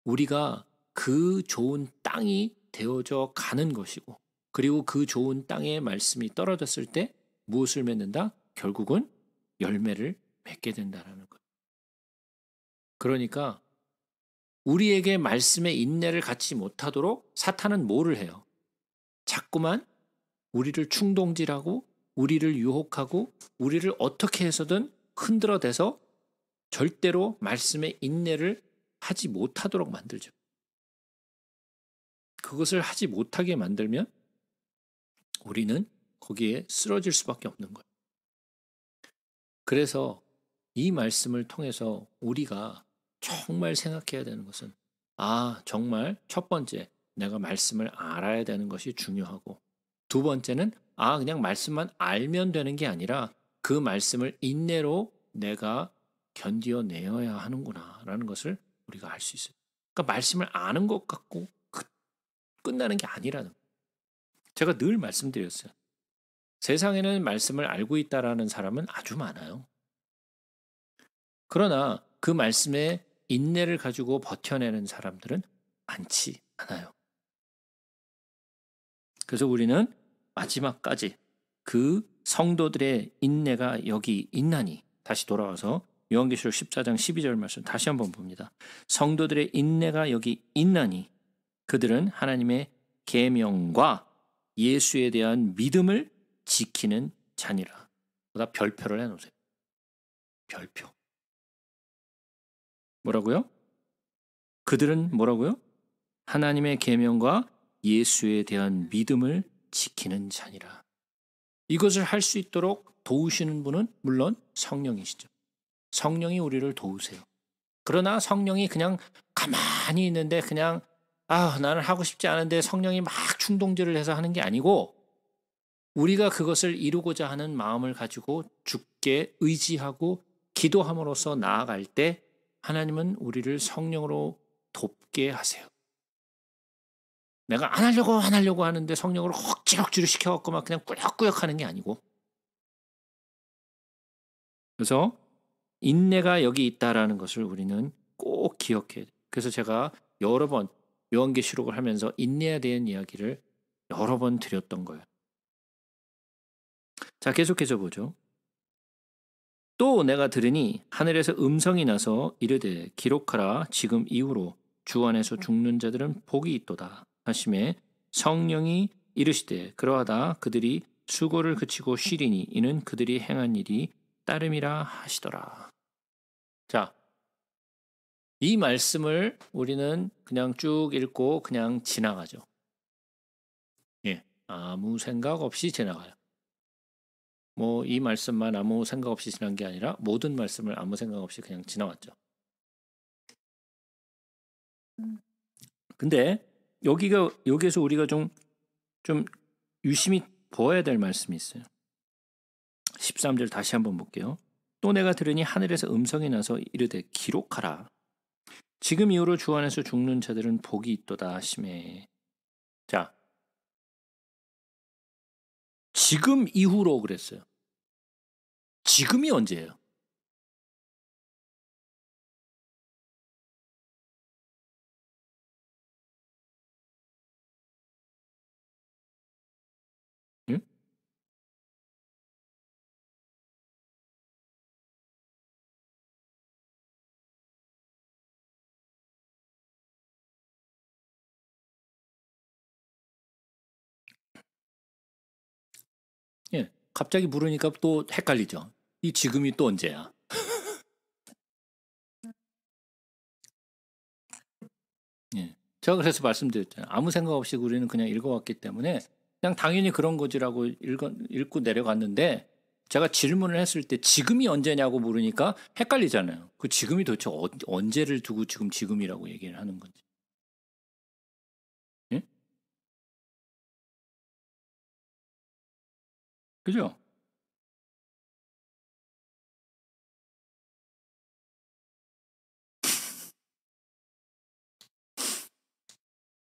우리가 그 좋은 땅이 되어져 가는 것이고 그리고 그 좋은 땅의 말씀이 떨어졌을 때 무엇을 맺는다? 결국은 열매를 맺게 된다는 것. 그러니까 우리에게 말씀의 인내를 갖지 못하도록 사탄은 뭐를 해요? 자꾸만 우리를 충동질하고 우리를 유혹하고 우리를 어떻게 해서든 흔들어대서 절대로 말씀의 인내를 하지 못하도록 만들죠. 그것을 하지 못하게 만들면 우리는 거기에 쓰러질 수밖에 없는 거예요. 그래서 이 말씀을 통해서 우리가 정말 생각해야 되는 것은 아, 정말 첫 번째 내가 말씀을 알아야 되는 것이 중요하고 두 번째는 아, 그냥 말씀만 알면 되는 게 아니라 그 말씀을 인내로 내가 견디어내어야 하는구나라는 것을 우리가 알 수 있어요. 그러니까 말씀을 아는 것 같고 그, 끝나는 게 아니라는 제가 늘 말씀드렸어요. 세상에는 말씀을 알고 있다라는 사람은 아주 많아요. 그러나 그 말씀에 인내를 가지고 버텨내는 사람들은 많지 않아요. 그래서 우리는 마지막까지 그 성도들의 인내가 여기 있나니 다시 돌아와서 요한계시록 14장 12절 말씀 다시 한번 봅니다. 성도들의 인내가 여기 있나니 그들은 하나님의 계명과 예수에 대한 믿음을 지키는 자니라. 보다 별표를 해 놓으세요. 별표. 뭐라고요? 그들은 뭐라고요? 하나님의 계명과 예수에 대한 믿음을 지키는 자니라. 이것을 할 수 있도록 도우시는 분은 물론 성령이시죠. 성령이 우리를 도우세요. 그러나 성령이 그냥 가만히 있는데 그냥 아, 나는 하고 싶지 않은데 성령이 막 충동질을 해서 하는 게 아니고 우리가 그것을 이루고자 하는 마음을 가지고 죽게 의지하고 기도함으로써 나아갈 때 하나님은 우리를 성령으로 돕게 하세요. 내가 안 하려고 안 하려고 하는데 성령으로 억지로 시켜갖고 막 그냥 꾸역꾸역 하는 게 아니고. 그래서 인내가 여기 있다라는 것을 우리는 꼭기억해 그래서 제가 여러 번 요한계시록을 하면서 인내에 대한 이야기를 여러 번 드렸던 거예요. 자, 계속해서 보죠. 또 내가 들으니 하늘에서 음성이 나서 이르되 기록하라 지금 이후로 주 안에서 죽는 자들은 복이 있도다 하심에 성령이 이르시되 그러하다 그들이 수고를 그치고 쉬리니 이는 그들이 행한 일이 따름이라 하시더라. 자, 이 말씀을 우리는 그냥 쭉 읽고 그냥 지나가죠. 예, 아무 생각 없이 지나가요. 뭐이 말씀만 아무 생각 없이 지난 게 아니라 모든 말씀을 아무 생각 없이 그냥 지나왔죠. 음. 근데 여기가 여기에서 우리가 좀 좀 유심히 보아야 될 말씀이 있어요. 13절 다시 한번 볼게요. 또 내가 들으니 하늘에서 음성이 나서 이르되 기록하라. 지금 이후로 주 안에서 죽는 자들은 복이 있도다 하심에. 자. 지금 이후로 그랬어요. 지금이 언제예요? 예, 갑자기 부르니까 또 헷갈리죠. 이 지금이 또 언제야? 예. 제가 그래서 말씀드렸잖아요. 아무 생각 없이 우리는 그냥 읽어왔기 때문에 그냥 당연히 그런 거지라고 읽어, 읽고 내려갔는데 제가 질문을 했을 때 지금이 언제냐고 물으니까 헷갈리잖아요. 그 지금이 도대체 어, 언제를 두고 지금 지금이라고 얘기를 하는 건지. 예? 그죠?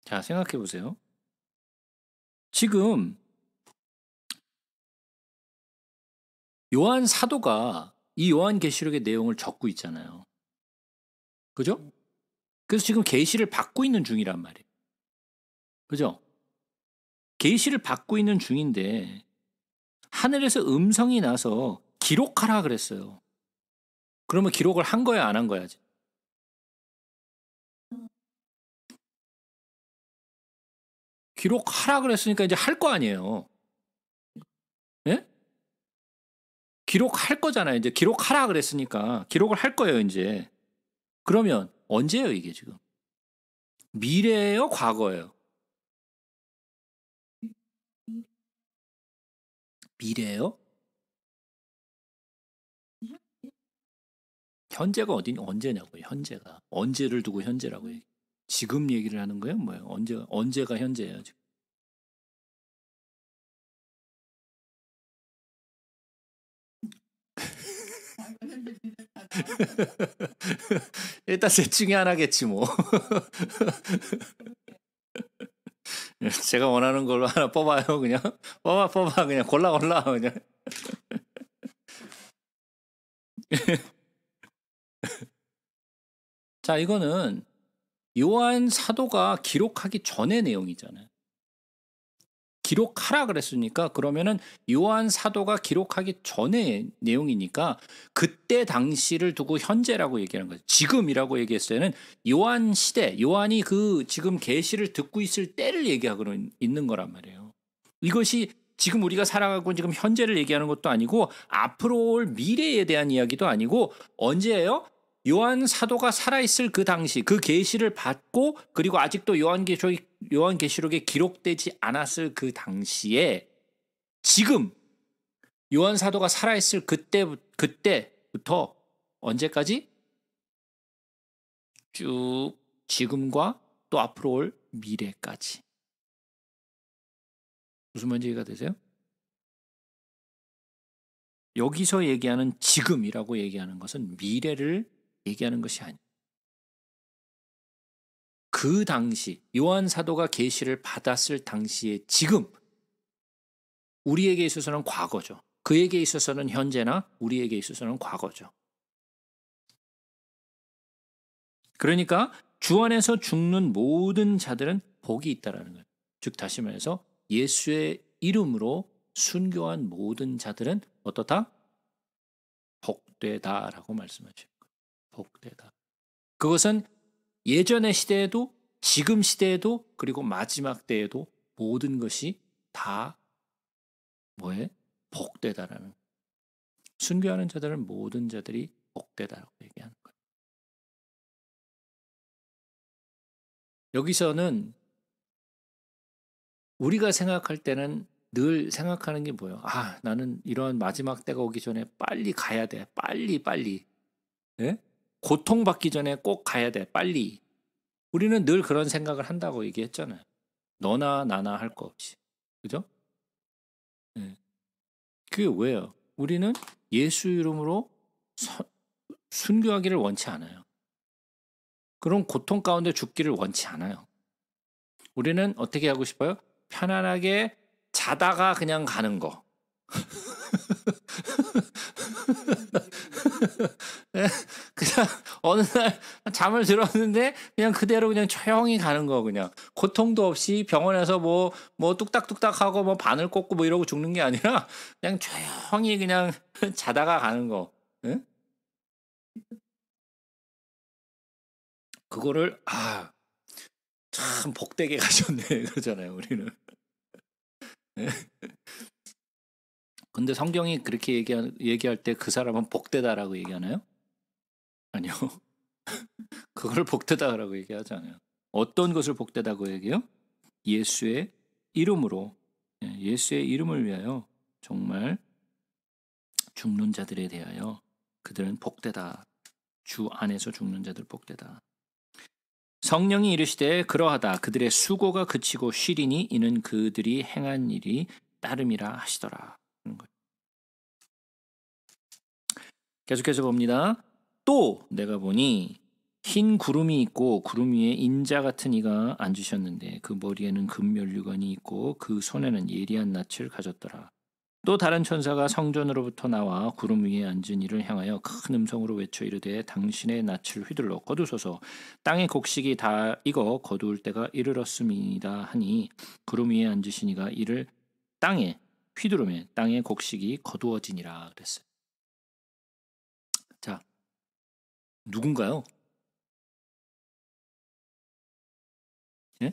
자, 생각해 보세요. 지금 요한 사도가 이 요한 계시록의 내용을 적고 있잖아요. 그죠? 그래서 지금 계시를 받고 있는 중이란 말이에요. 그죠? 계시를 받고 있는 중인데 하늘에서 음성이 나서 기록하라 그랬어요. 그러면 기록을 한 거야 안한거야 기록하라 그랬으니까 이제 할 거 아니에요. 예? 기록할 거잖아요. 이제 기록하라 그랬으니까 기록을 할 거예요, 이제. 그러면 언제예요, 이게 지금? 미래예요, 과거예요? 미래예요? 현재가 어디 언제냐고요. 현재가 언제를 두고 현재라고 얘기. 지금 얘기를 하는 거예요, 뭐예요? 언제 언제가 현재예요 지금? 일단 셋 중에 하나겠지 뭐. 제가 원하는 걸로 하나 뽑아요 그냥 뽑아 뽑아 그냥 골라 골라 그냥. 자 이거는 요한 사도가 기록하기 전의 내용이잖아요. 기록하라 그랬으니까 그러면은 요한 사도가 기록하기 전의 내용이니까 그때 당시를 두고 현재라고 얘기하는 거죠. 지금이라고 얘기했을 때는 요한 시대, 요한이 그 지금 계시를 듣고 있을 때를 얘기하고 있는 거란 말이에요. 이것이 지금 우리가 살아가고 지금 현재를 얘기하는 것도 아니고 앞으로 올 미래에 대한 이야기도 아니고 언제예요? 요한 사도가 살아있을 그 당시 그 계시를 받고 그리고 아직도 요한 계시 요한 계시록에 기록되지 않았을 그 당시에 지금 요한 사도가 살아있을 그때 그때부터 언제까지 쭉 지금과 또 앞으로 올 미래까지 무슨 말인지 이해가 되세요? 여기서 얘기하는 지금이라고 얘기하는 것은 미래를 얘기하는 것이 아니그 당시 요한 사도가 계시를 받았을 당시에 지금 우리에게 있어서는 과거죠. 그에게 있어서는 현재나 우리에게 있어서는 과거죠. 그러니까 주 안에서 죽는 모든 자들은 복이 있다라는 거예요. 즉 다시 말해서 예수의 이름으로 순교한 모든 자들은 어떻다? 복되다라고 말씀하십니다. 복되다. 그것은 예전의 시대에도 지금 시대에도 그리고 마지막 때에도 모든 것이 다 뭐에 복되다라는 순교하는 자들은 모든 자들이 복되다라고 얘기하는 거예요. 여기서는 우리가 생각할 때는 늘 생각하는 게 뭐예요? 아, 나는 이러한 마지막 때가 오기 전에 빨리 가야 돼. 빨리, 빨리. 예? 고통받기 전에 꼭 가야 돼, 빨리. 우리는 늘 그런 생각을 한다고 얘기했잖아요. 너나 나나 할 거 없이. 그죠? 네. 그게 왜요? 우리는 예수 이름으로 순교하기를 원치 않아요. 그런 고통 가운데 죽기를 원치 않아요. 우리는 어떻게 하고 싶어요? 편안하게 자다가 그냥 가는 거. 네, 그냥 어느 날 잠을 들었는데 그냥 그대로 그냥 조용히 가는 거 그냥 고통도 없이 병원에서 뭐뭐 뭐, 뭐 뚝딱뚝딱 하고 뭐 바늘 꽂고 뭐 이러고 죽는 게 아니라 그냥 조용히 그냥 자다가 가는 거. 응? 그거를 아 참 복되게 가셨네 그러잖아요 우리는. 네. 근데 성경이 그렇게 얘기 얘기할 때 그 사람은 복되다라고 얘기하나요? 아니요. 그걸 복되다라고 얘기하지 아요 어떤 것을 복되다고 얘기해요? 예수의 이름으로 예, 예수의 이름을 위하여 정말 죽는 자들에 대하여 그들은 복되다. 주 안에서 죽는 자들 복되다. 성령이 이르시되 그러하다 그들의 수고가 그치고 쉬리니 이는 그들이 행한 일이 따름이라 하시더라. 계속해서 봅니다. 또 내가 보니 흰 구름이 있고 구름 위에 인자 같은 이가 앉으셨는데 그 머리에는 금멸류관이 있고 그 손에는 예리한 낯을 가졌더라. 또 다른 천사가 성전으로부터 나와 구름 위에 앉은 이를 향하여 큰 음성으로 외쳐 이르되 당신의 낯을 휘둘러 거두소서 땅의 곡식이 다 익어 거두을 때가 이르렀음이다 하니 구름 위에 앉으시니가 이를 땅에 휘두르며 땅의 곡식이 거두어지니라 그랬어요. 누군가요? 예?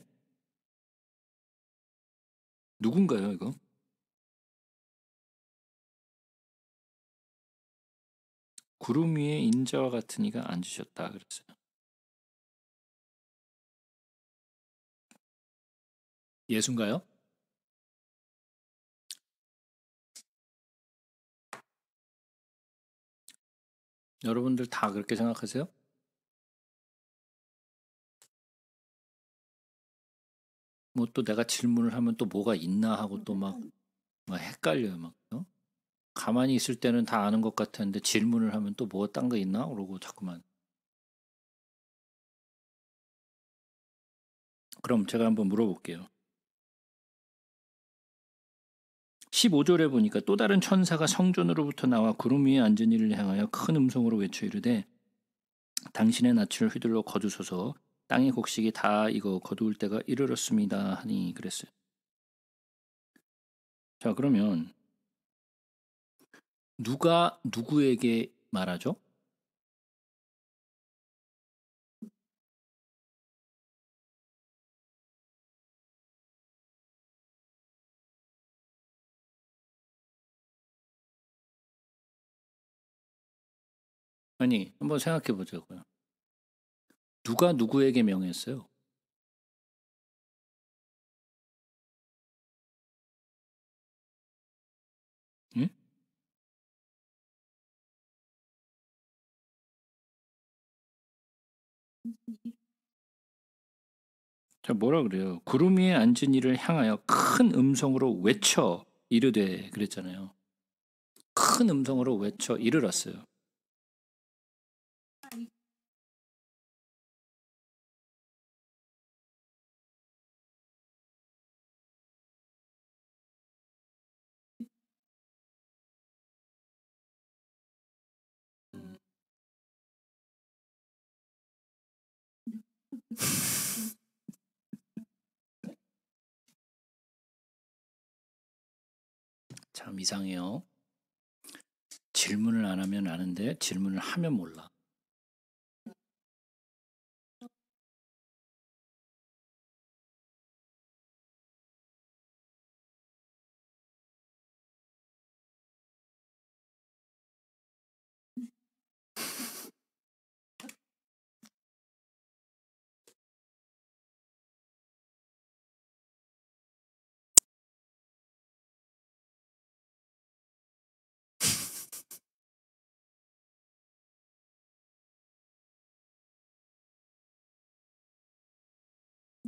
누군가요, 이거? 구름 위에 인자와 같은 이가 앉으셨다 그랬어요. 예수인가요? 여러분들 다 그렇게 생각하세요? 뭐 또 내가 질문을 하면 또 뭐가 있나 하고 또 막 막 헷갈려요 막 어? 가만히 있을 때는 다 아는 것같았데 질문을 하면 또뭐딴거 있나 그러고 자꾸만 그럼 제가 한번 물어볼게요 15절에 보니까 또 다른 천사가 성전으로부터 나와 구름 위에 앉은 이를 향하여 큰 음성으로 외쳐 이르되 당신의 낯을 휘둘러 거두소서 땅의 곡식이 다 이거 거두을 때가 이르렀습니다 하니 그랬어요. 자 그러면 누가 누구에게 말하죠? 아니, 한번 생각해 보자고요. 누가 누구에게 명했어요? 자, 뭐라 그래요? 구름 위에 앉은 이를 향하여 큰 음성으로 외쳐 이르되 그랬잖아요. 큰 음성으로 외쳐 이르렀어요. 참 이상해요. 질문을 안 하면 아는데 질문을 하면 몰라.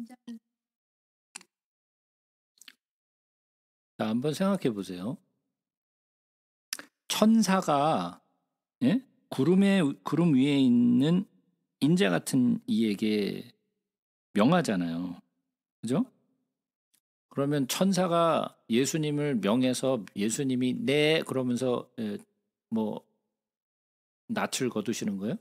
자, 한번 생각해 보세요. 천사가 예? 구름에 구름 위에 있는 인자 같은 이에게 명하잖아요. 그죠? 그러면 천사가 예수님을 명해서 예수님이 네 그러면서 예, 뭐 낯을 거두시는 거예요?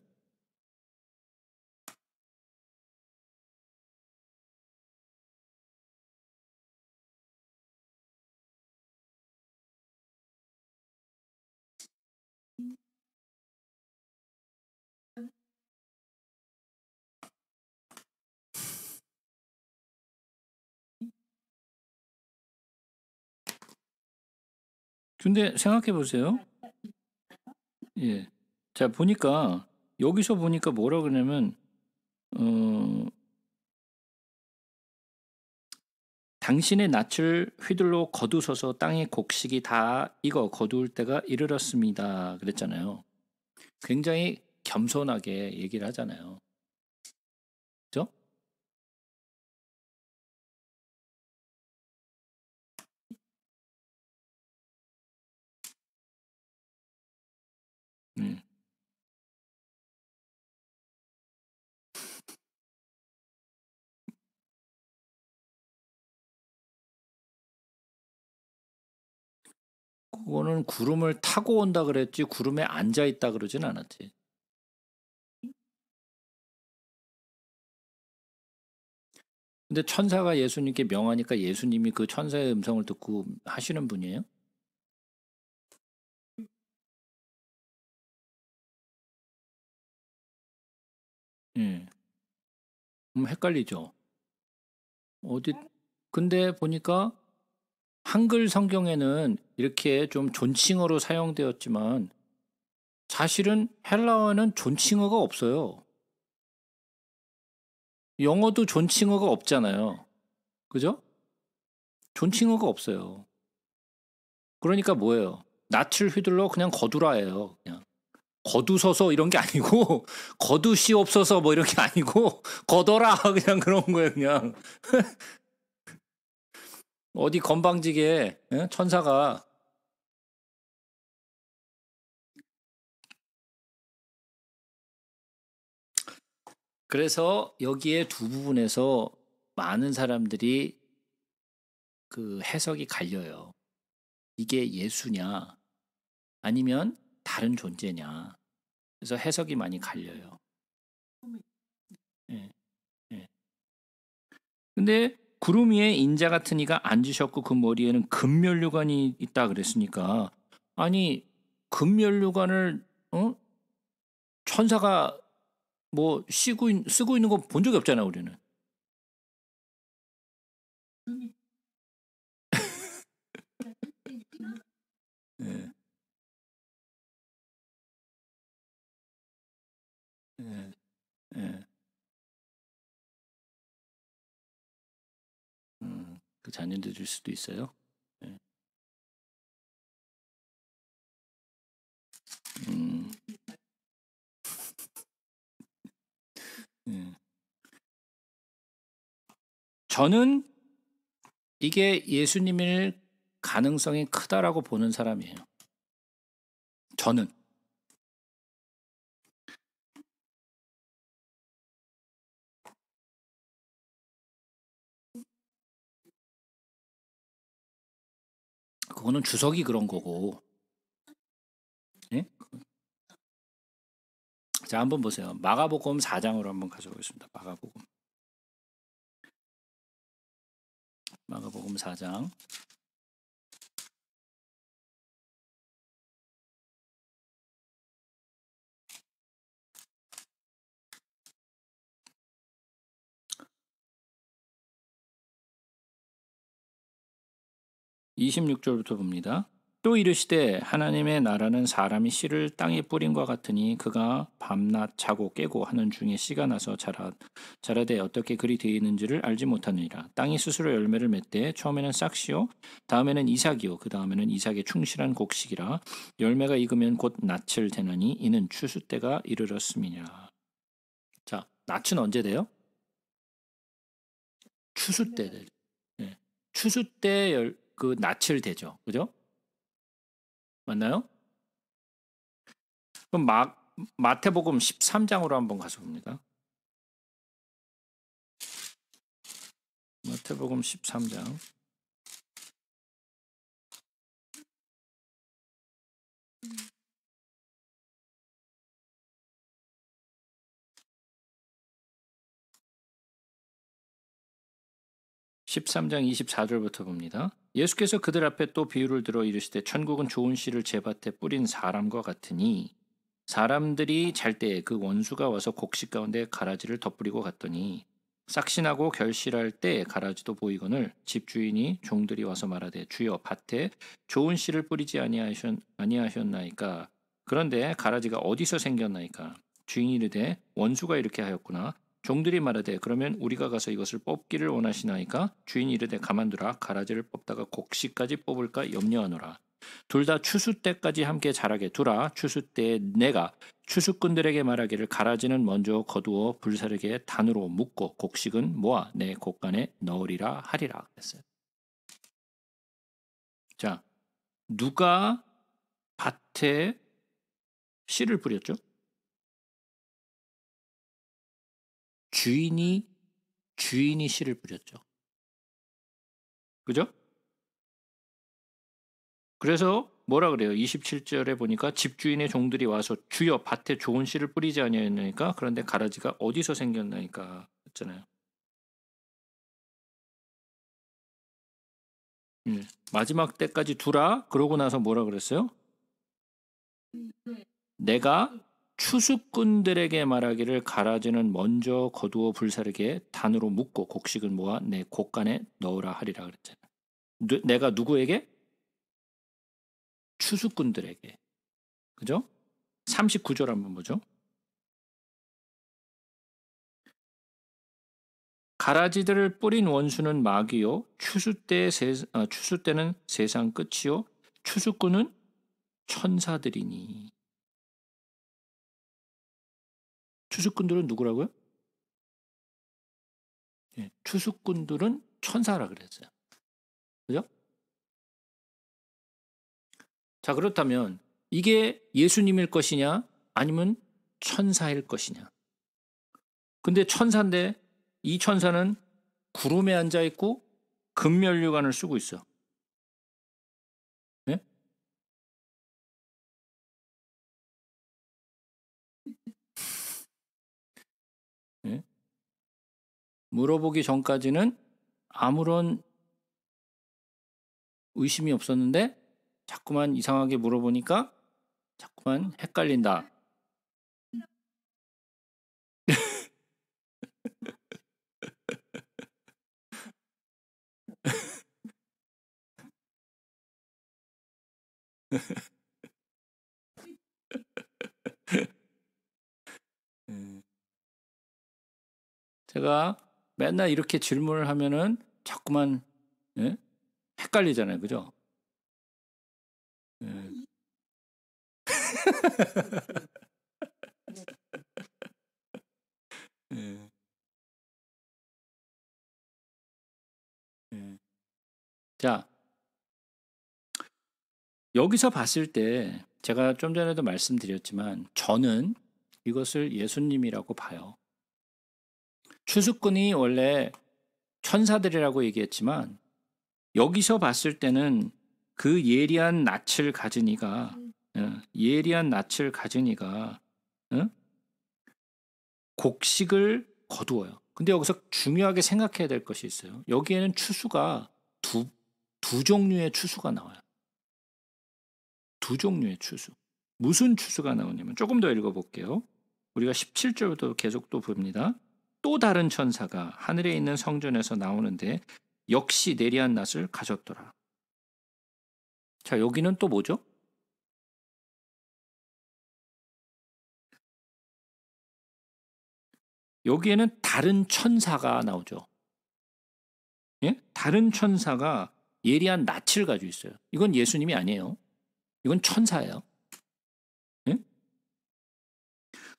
근데 생각해 보세요. 예. 자, 보니까 여기서 보니까 뭐라 그러냐면 어 당신의 낯을 휘둘러 거두서서 땅의 곡식이 다 익어 거두을 때가 이르렀습니다. 그랬잖아요. 굉장히 겸손하게 얘기를 하잖아요. 그거는 구름을 타고 온다 그랬지 구름에 앉아 있다 그러진 않았지. 근데 천사가 예수님께 명하니까 예수님이 그 천사의 음성을 듣고 하시는 분이에요? 예. 음, 헷갈리죠. 어디 근데 보니까 한글 성경에는 이렇게 좀 존칭어로 사용되었지만 사실은 헬라어는 존칭어가 없어요. 영어도 존칭어가 없잖아요. 그죠? 존칭어가 없어요. 그러니까 뭐예요? 낯을 휘둘러 그냥 거두라예요. 그냥 거두서서 이런 게 아니고 거두시없어서뭐 이런 게 아니고 거더라 그냥 그런 거예요. 그냥 어디 건방지게 예? 천사가 그래서 여기에 두 부분에서 많은 사람들이 그 해석이 갈려요. 이게 예수냐 아니면 다른 존재냐. 그래서 해석이 많이 갈려요. 예. 예. 근데 구름 위에 인자 같은 이가 앉으셨고 그 머리에는 금멸류관이 있다 그랬으니까 아니 금멸류관을 어? 천사가 뭐 쓰고, 있, 쓰고 있는 거 본 적이 없잖아 우리는. 네. 그잔인들일 수도 있어요. 네. 음. 예. 저는 이게 예수님을 가능성이 크다라고 보는 사람이에요. 저는 그거는 주석이 그런 거고. 예? 자, 한번 보세요. 마가복음 4장으로 한번 가져오겠습니다. 마가복음. 마가복음 4장. 26절부터 봅니다. 또 이르시되 하나님의 나라는 사람이 씨를 땅에 뿌린과 같으니 그가 밤낮 자고 깨고 하는 중에 씨가 나서 자라 자라되 어떻게 그리 되었는지를 알지 못하느니라 땅이 스스로 열매를 맺되 처음에는 싹시요 다음에는 이삭이요 그 다음에는 이삭의 충실한 곡식이라 열매가 익으면 곧 낯을 되나니 이는 추수 때가 이르렀음이냐 자 낯은 언제 돼요? 추수 때 네. 추수 때 열, 그 낯을 대죠. 그죠? 맞나요? 그럼 마, 마태복음 13장으로 한번 가서 봅니다. 마태복음 13장. 1 3장 24절부터 봅니다. 예수께서 그들 앞에 또 비유를 들어 이르시되 천국은 좋은 씨를 제밭에 뿌린 사람과 같으니 사람들이 잘 때에 그 원수가 와서 곡식 가운데 가라지를 덧뿌리고 갔더니 싹신하고 결실할 때 가라지도 보이거늘 집주인이 종들이 와서 말하되 주여 밭에 좋은 씨를 뿌리지 아니하셨, 아니하셨나이까 그런데 가라지가 어디서 생겼나이까 주인이 르되 원수가 이렇게 하였구나 종들이 말하되 그러면 우리가 가서 이것을 뽑기를 원하시나이까 주인이 이르되 가만두라 가라지를 뽑다가 곡식까지 뽑을까 염려하노라 둘 다 추수 때까지 함께 자라게 두라 추수 때에 내가 추수꾼들에게 말하기를 가라지는 먼저 거두어 불사르게 단으로 묶고 곡식은 모아 내 곡간에 넣으리라 하리라 그랬어요. 자 누가 밭에 씨를 뿌렸죠? 주인이 주인이 씨를 뿌렸죠. 그죠? 그래서 뭐라 그래요? 27절에 보니까 집주인의 종들이 와서 주여 밭에 좋은 씨를 뿌리지 아니하였느니까 그런데 가라지가 어디서 생겼나니까 했잖아요. 음, 마지막 때까지 두라 그러고 나서 뭐라 그랬어요? 음, 네. 내가 추수꾼들에게 말하기를 가라지는 먼저 거두어 불사르게 단으로 묶고 곡식을 모아 내 곡간에 넣으라 하리라 그랬잖아. 누, 내가 누구에게? 추수꾼들에게. 그죠? 39절 한번 보죠. 가라지들을 뿌린 원수는 마귀요 추수 때 아, 추수 때는 세상 끝이요 추수꾼은 천사들이니 추수꾼들은 누구라고요? 예, 추수꾼들은 천사라 그랬어요. 그죠? 자, 그렇다면 이게 예수님일 것이냐 아니면 천사일 것이냐. 근데 천사인데 이 천사는 구름에 앉아 있고 금멸류관을 쓰고 있어. 물어보기 전까지는 아무런 의심이 없었는데 자꾸만 이상하게 물어보니까 자꾸만 헷갈린다. 네. 제가 맨날 이렇게 질문을 하면은 자꾸만 예? 헷갈리잖아요, 그죠? 예. 예. 예. 자, 여기서 봤을 때 제가 좀 전에도 말씀드렸지만 저는 이것을 예수님이라고 봐요. 추수꾼이 원래 천사들이라고 얘기했지만 여기서 봤을 때는 그 예리한 낯을 가진 이가 음. 어, 예리한 낯을 가진 이가 어? 곡식을 거두어요. 근데 여기서 중요하게 생각해야 될 것이 있어요. 여기에는 추수가 두, 두 종류의 추수가 나와요. 두 종류의 추수. 무슨 추수가 나오냐면 조금 더 읽어볼게요. 우리가 17절부터 계속 또 봅니다. 또 다른 천사가 하늘에 있는 성전에서 나오는데 역시 내리한 낫을 가졌더라. 자, 여기는 또 뭐죠? 여기에는 다른 천사가 나오죠. 예? 다른 천사가 예리한 낯을 가지고 있어요. 이건 예수님이 아니에요. 이건 천사예요.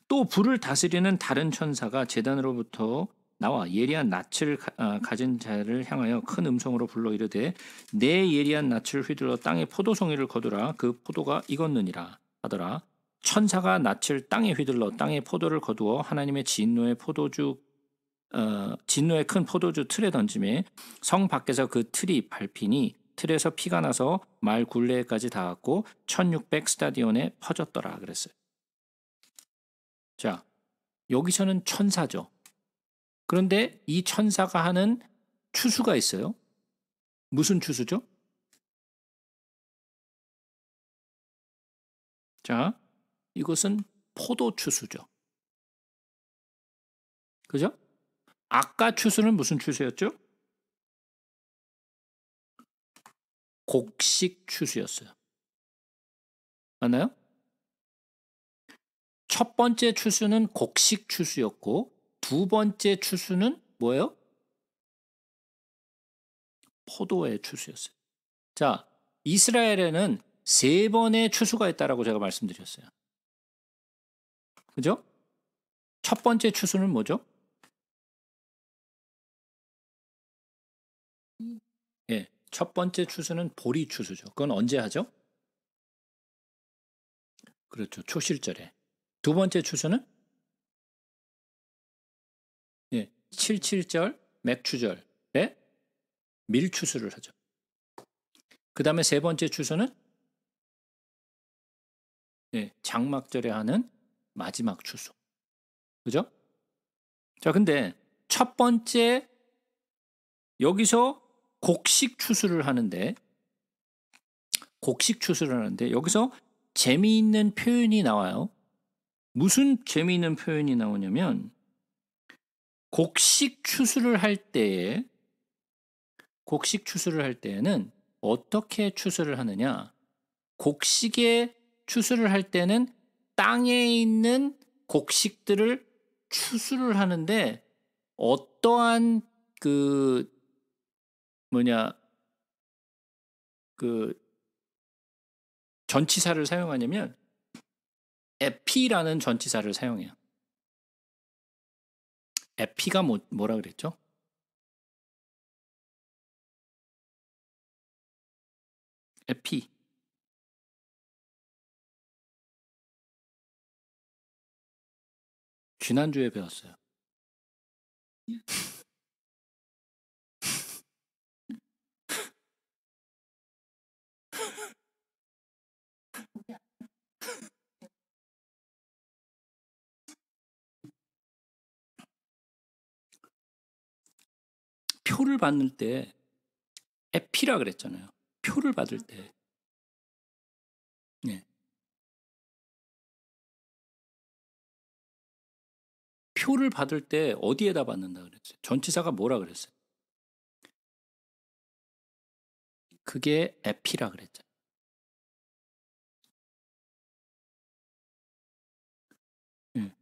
또 불을 다스리는 다른 천사가 재단으로부터 나와 예리한 낯을 가, 어, 진 자를 향하여 큰 음성으로 불러 이르되 내 예리한 낯을 휘둘러 땅에 포도송이를 거두라 그 포도가 익었느니라 하더라 천사가 낯을 땅에 휘둘러 땅에 포도를 거두어 하나님의 진노의 포도주 어, 진노의 큰 포도주 틀에 던짐에 성 밖에서 그 틀이 밟히니 틀에서 피가 나서 말 굴레까지 닿았고 1600 스타디온에 퍼졌더라 그랬어요. 자, 여기서는 천사죠. 그런데 이 천사가 하는 추수가 있어요. 무슨 추수죠? 자, 이것은 포도 추수죠. 그죠? 아까 추수는 무슨 추수였죠? 곡식 추수였어요. 맞나요? 첫 번째 추수는 곡식 추수였고 두 번째 추수는 뭐예요? 포도의 추수였어요. 자, 이스라엘에는 세 번의 추수가 있다라고 제가 말씀드렸어요. 그죠? 첫 번째 추수는 뭐죠? 예, 첫 번째 추수는 보리 추수죠. 그건 언제 하죠? 그렇죠. 초실절에. 두 번째 추수는 예, 77절 맥추절에 밀추수를 하죠. 그 다음에 세 번째 추수는 예, 장막절에 하는 마지막 추수. 그죠? 자, 근데 첫 번째 여기서 곡식 추수를 하는데 곡식 추수를 하는데 여기서 재미있는 표현이 나와요. 무슨 재미있는 표현이 나오냐면 곡식 추수를 할 때에 곡식 추수를 할 때에는 어떻게 추수를 하느냐? 곡식에 추수를 할 때는 땅에 있는 곡식들을 추수를 하는데 어떠한 그 뭐냐 그 전치사를 사용하냐면 에피라는 전치사를 사용해요. 에피가 뭐, 뭐라 그랬죠? 에피. 지난주에 배웠어요. 표를 받을 때 에피라 그랬잖아요. 표를 받을 때. 네. 표를 받을 때 어디에다 받는다 그랬어요? 전치사가 뭐라 그랬어요? 그게 에피라 그랬잖아요. 네.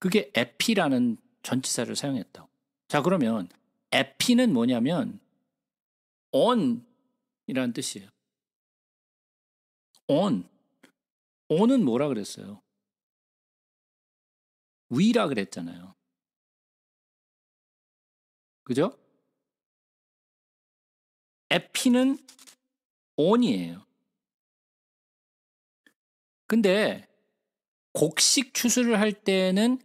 그게 에피라는 전치사를 사용했다고. 자, 그러면 에피는 뭐냐면 on이라는 뜻이에요. on. on은 뭐라 그랬어요? 위라 그랬잖아요. 그죠? 에피는 on이에요. 근데 곡식 추수를 할 때는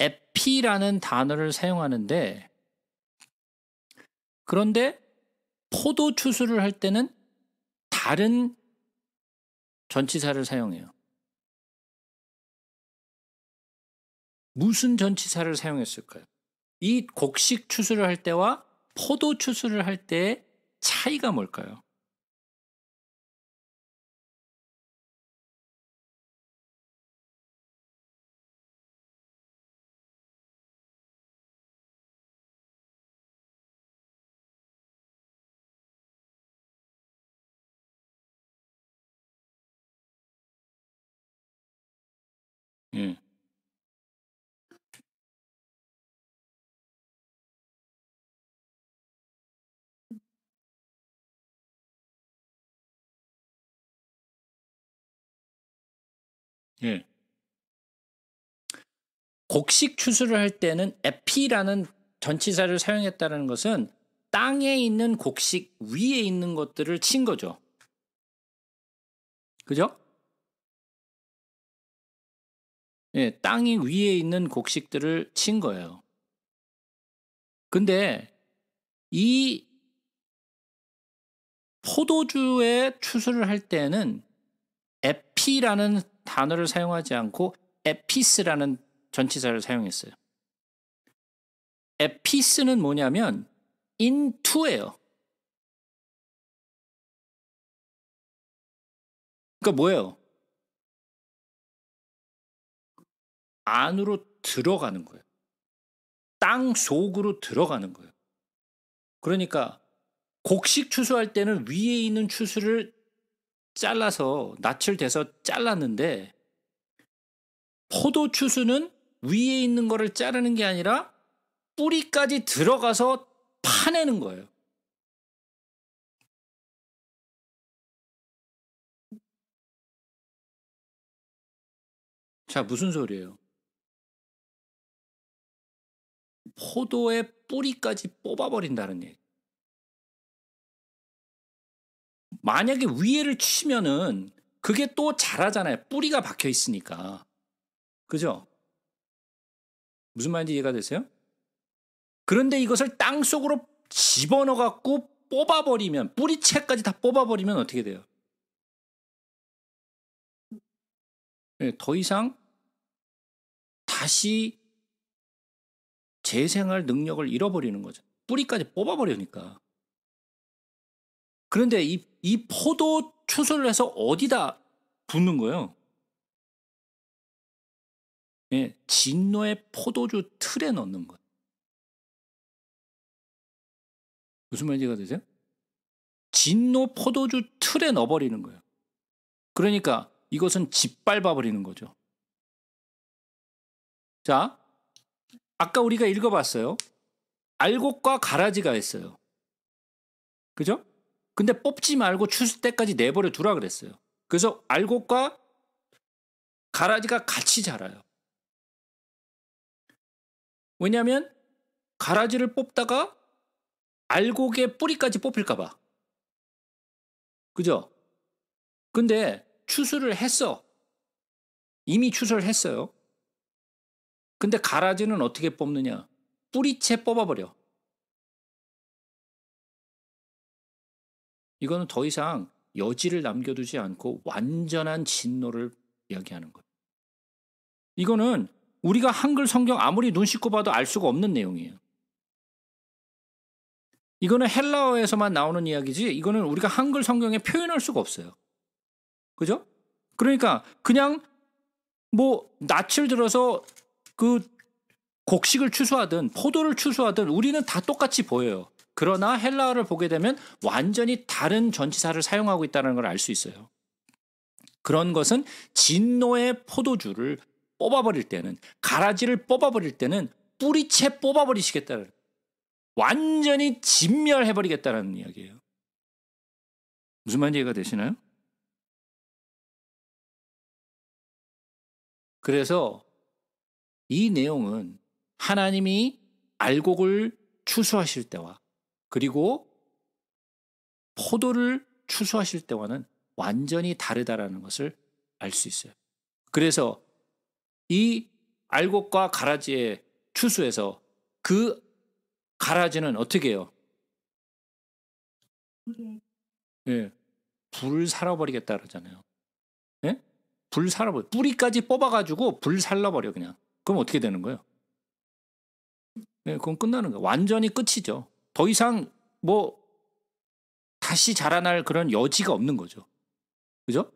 에피라는 단어를 사용하는데 그런데 포도 추수를 할 때는 다른 전치사를 사용해요. 무슨 전치사를 사용했을까요? 이 곡식 추수를 할 때와 포도 추수를 할 때의 차이가 뭘까요? 예. 곡식 추수를 할 때는 에피라는 전치사를 사용했다는 것은 땅에 있는 곡식 위에 있는 것들을 친 거죠. 그죠? 예, 땅이 위에 있는 곡식들을 친 거예요. 근데 이 포도주의 추수를 할 때는 에피라는 단어를 사용하지 않고 에피스라는 전치사를 사용했어요. 에피스는 뭐냐면 into예요. 그러니까 뭐예요? 안으로 들어가는 거예요. 땅 속으로 들어가는 거예요. 그러니까 곡식 추수할 때는 위에 있는 추수를 잘라서 낯을대서 잘랐는데 포도 추수는 위에 있는 거를 자르는 게 아니라 뿌리까지 들어가서 파내는 거예요. 자, 무슨 소리예요? 포도의 뿌리까지 뽑아버린다는 얘기. 만약에 위에를 치면은 그게 또 자라잖아요. 뿌리가 박혀 있으니까. 그죠? 무슨 말인지 이해가 되세요? 그런데 이것을 땅 속으로 집어넣어 갖고 뽑아버리면 뿌리채까지 다 뽑아버리면 어떻게 돼요? 네, 더 이상 다시 재생할 능력을 잃어버리는 거죠. 뿌리까지 뽑아버리니까. 그런데 이, 이 포도 추수를 해서 어디다 붓는 거예요? 예, 진노의 포도주 틀에 넣는 거예요. 무슨 말인지가 되세요? 진노 포도주 틀에 넣어버리는 거예요. 그러니까 이것은 짓밟아 버리는 거죠. 자, 아까 우리가 읽어봤어요. 알곡과 가라지가 있어요. 그죠? 근데 뽑지 말고 추수 때까지 내버려 두라 그랬어요. 그래서 알곡과 가라지가 같이 자라요. 왜냐하면 가라지를 뽑다가 알곡의 뿌리까지 뽑힐까봐. 그죠? 근데 추수를 했어. 이미 추수를 했어요. 근데 가라지는 어떻게 뽑느냐? 뿌리채 뽑아버려. 이거는 더 이상 여지를 남겨두지 않고 완전한 진노를 이야기하는 거예요. 이거는 우리가 한글 성경 아무리 눈 씻고 봐도 알 수가 없는 내용이에요. 이거는 헬라어에서만 나오는 이야기지 이거는 우리가 한글 성경에 표현할 수가 없어요. 그죠? 그러니까 그냥 뭐 낯을 들어서 그 곡식을 추수하든 포도를 추수하든 우리는 다 똑같이 보여요. 그러나 헬라어를 보게 되면 완전히 다른 전치사를 사용하고 있다는 걸 알 수 있어요. 그런 것은 진노의 포도주를 뽑아버릴 때는 가라지를 뽑아버릴 때는 뿌리채 뽑아버리시겠다는 완전히 진멸해버리겠다는 이야기예요. 무슨 말인지 이해가 되시나요? 그래서 이 내용은 하나님이 알곡을 추수하실 때와 그리고 포도를 추수하실 때와는 완전히 다르다라는 것을 알 수 있어요. 그래서 이 알곡과 가라지의 추수에서 그 가라지는 어떻게 해요? 예. 불 살아버리겠다 그러잖아요. 예? 불 살아버려. 뿌리까지 뽑아가지고 불 살라버려, 그냥. 그럼 어떻게 되는 거예요? 예, 그건 끝나는 거예요. 완전히 끝이죠. 더 이상 뭐 다시 자라날 그런 여지가 없는 거죠. 그죠?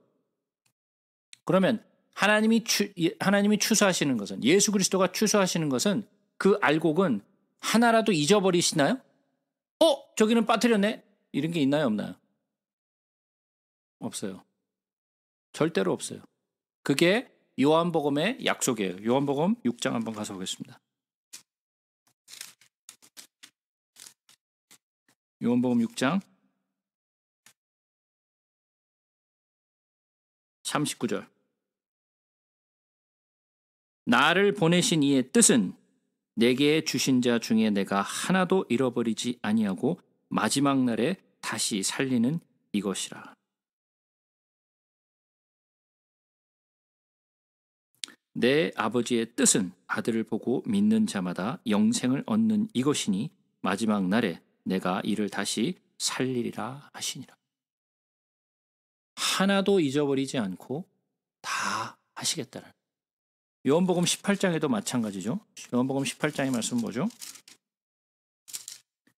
그러면 하나님이 추, 예, 하나님이 추수하시는 것은 예수 그리스도가 추수하시는 것은 그 알곡은 하나라도 잊어버리시나요? 어, 저기는 빠뜨렸네. 이런 게 있나요, 없나요? 없어요. 절대로 없어요. 그게 요한복음의 약속이에요. 요한복음 6장 한번 가서 보겠습니다. 요한복음 6장 39절. 나를 보내신 이의 뜻은 내게 주신 자 중에 내가 하나도 잃어버리지 아니하고 마지막 날에 다시 살리는 이것이라. 내 아버지의 뜻은 아들을 보고 믿는 자마다 영생을 얻는 이것이니 마지막 날에 내가 이를 다시 살리리라 하시니라. 하나도 잊어버리지 않고 다 하시겠다는. 요한복음 18장에도 마찬가지죠. 요한복음 18장의 말씀 뭐죠?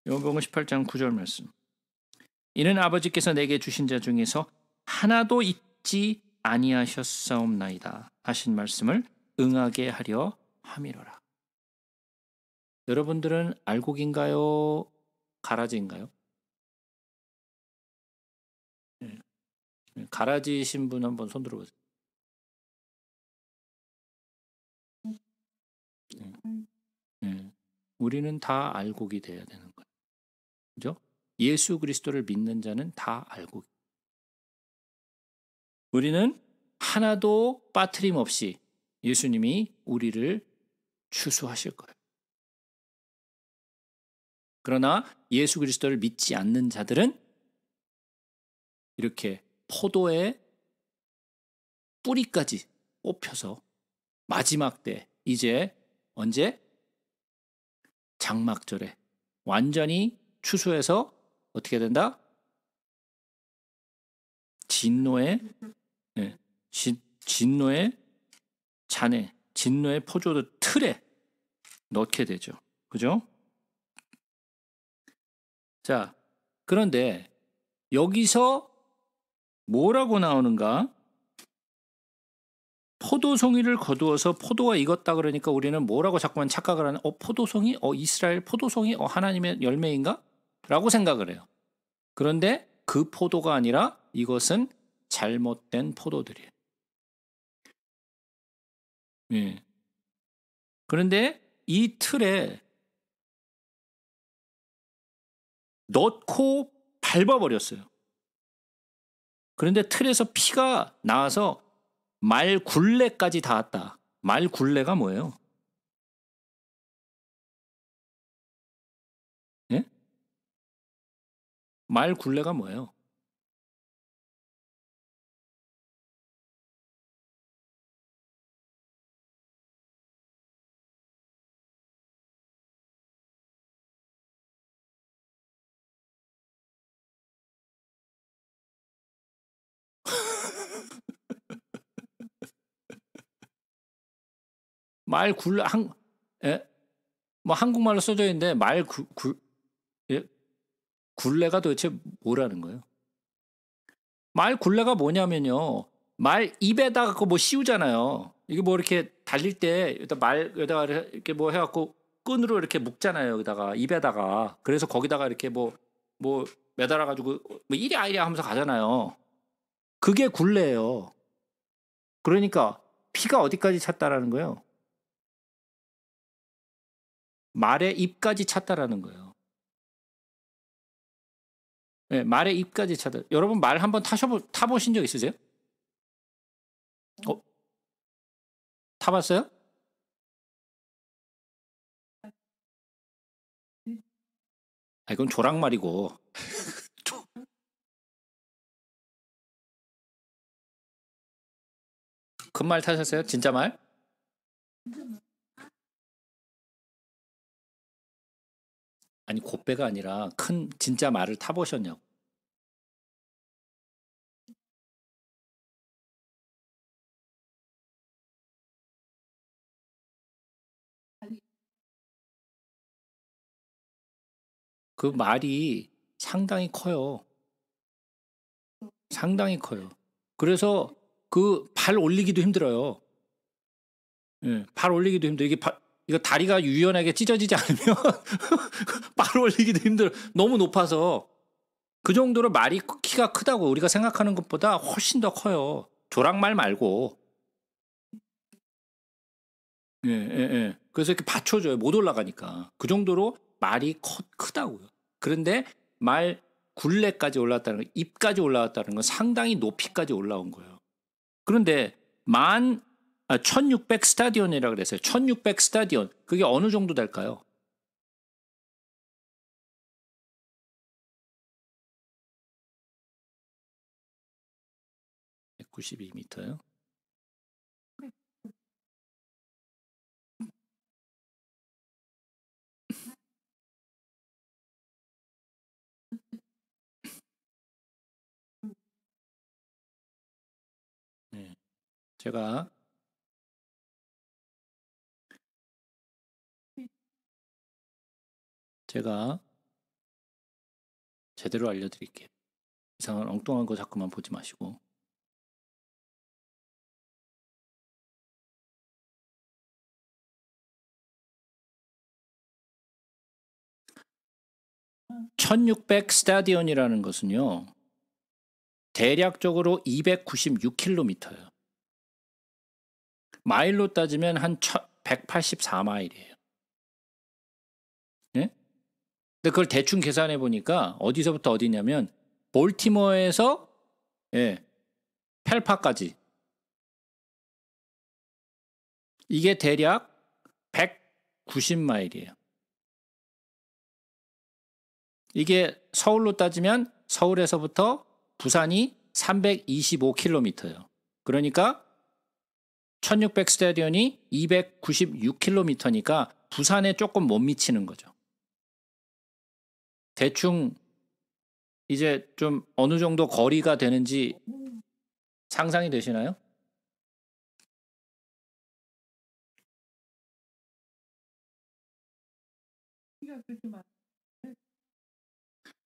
요한복음 18장 9절 말씀. 이는 아버지께서 내게 주신 자 중에서 하나도 잊지 아니하셨사옵나이다 하신 말씀을 응하게 하려 함이로라. 여러분들은 알곡인가요? 가라지인가요? 네. 가라지신 분 한번 손 들어보세요. 네. 네. 우리는 다 알곡이 돼야 되는 거예요. 그죠? 예수 그리스도를 믿는 자는 다 알곡. 우리는 하나도 빠트림 없이 예수님이 우리를 추수하실 거예요. 그러나 예수 그리스도를 믿지 않는 자들은 이렇게 포도의 뿌리까지 뽑혀서 마지막 때 이제 언제 장막절에 완전히 추수해서 어떻게 된다? 진노의 네, 진, 진노의 잔에 진노의 포조도 틀에 넣게 되죠. 그죠? 자, 그런데 여기서 뭐라고 나오는가? 포도송이를 거두어서 포도가 익었다 그러니까 우리는 뭐라고 자꾸만 착각을 하는 어 포도송이 어 이스라엘 포도송이 어 하나님의 열매인가? 라고 생각을 해요. 그런데 그 포도가 아니라 이것은 잘못된 포도들이에요. 예. 그런데 이 틀에 넣고 밟아버렸어요. 그런데 틀에서 피가 나와서 말 굴레까지 닿았다. 말 굴레가 뭐예요? 예? 말 굴레가 뭐예요? 말 굴라 한 예? 뭐 한국말로 써져 있는데 말 굴, 굴, 예? 굴레가 도대체 뭐라는 거예요? 말 굴레가 뭐냐면요. 말 입에다가 그거 뭐 씌우잖아요. 이게 뭐 이렇게 달릴 때 일단 말 여기다가 이렇게 뭐 해갖고 끈으로 이렇게 묶잖아요. 여기다가 입에다가 그래서 거기다가 이렇게 뭐뭐 뭐 매달아가지고 뭐 이리 아이리 하면서 가잖아요. 그게 굴레예요. 그러니까 피가 어디까지 찼다라는 거예요. 말의 입까지 찼다라는 거예요. 네, 말의 입까지 차다. 여러분 말 한번 타셔 타보신 적 있으세요? 어? 타봤어요? 아, 이건 조랑말이고. 금말 타셨어요? 진짜 말? 아니 곱배가 아니라 큰 진짜 말을 타보셨냐고. 그 말이 상당히 커요. 상당히 커요. 그래서 그 발 올리기도 힘들어요. 예, 발 올리기도 힘들어. 이게 바, 이거 다리가 유연하게 찢어지지 않으면 바로 올리기도 힘들어. 너무 높아서. 그 정도로 말이 키가 크다고 우리가 생각하는 것보다 훨씬 더 커요. 조랑말 말고. 예, 예, 예. 그래서 이렇게 받쳐줘요. 못 올라가니까. 그 정도로 말이 커, 크다고요. 그런데 말 굴레까지 올라왔다는 건, 입까지 올라왔다는 건 상당히 높이까지 올라온 거예요. 그런데 만1600 아, 스타디온이라고 그랬어요. 1600 스타디온. 그게 어느 정도 될까요? 구십이 미요 네. 제가 제가 제대로 알려드릴게요. 이상한 엉뚱한 거 자꾸만 보지 마시고. 1600 스타디온이라는 것은요. 대략적으로 296km예요. 마일로 따지면 한 184마일이에요. 근데 그걸 대충 계산해 보니까 어디서부터 어디냐면 볼티모어에서 예, 펠파까지 이게 대략 190마일이에요. 이게 서울로 따지면 서울에서부터 부산이 325km예요. 그러니까 1600스테디언이 296km니까 부산에 조금 못 미치는 거죠. 대충 이제 좀 어느 정도 거리가 되는지 상상이 되시나요?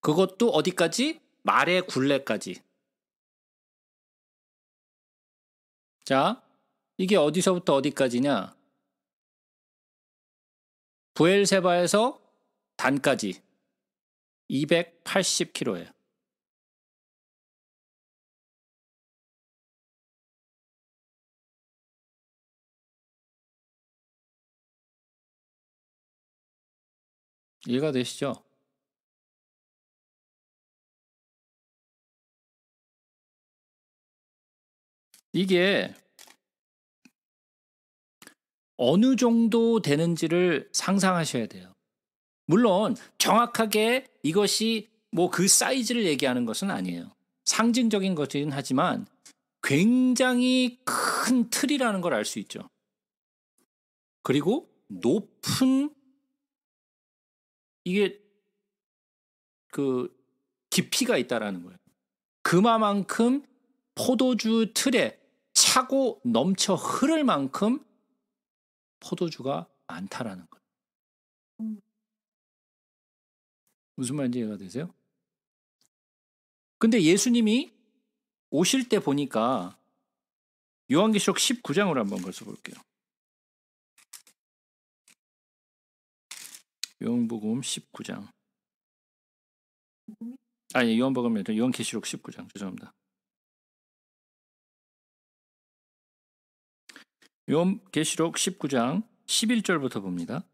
그것도 어디까지? 말의 굴레까지. 자, 이게 어디서부터 어디까지냐? 부엘세바에서 단까지. 2 8 0 k m 예요 이해가 되시죠? 이게 어느 정도 되는지를 상상하셔야 돼요. 물론 정확하게 이것이 뭐 그 사이즈를 얘기하는 것은 아니에요. 상징적인 것이긴 하지만 굉장히 큰 틀이라는 걸 알 수 있죠. 그리고 높은 이게 그 깊이가 있다라는 거예요. 그마만큼 포도주 틀에 차고 넘쳐 흐를 만큼 포도주가 많다라는 거예요. 무슨 말인지 이해가 되세요? 근데 예수님이 오실 때 보니까 요한계시록 1 9장으 한번 벌써 볼게요. 요한복음 19장. 아니, 요한복음이 아 요한계시록 19장. 죄송합니다. 요한계시록 19장 11절부터 봅니다.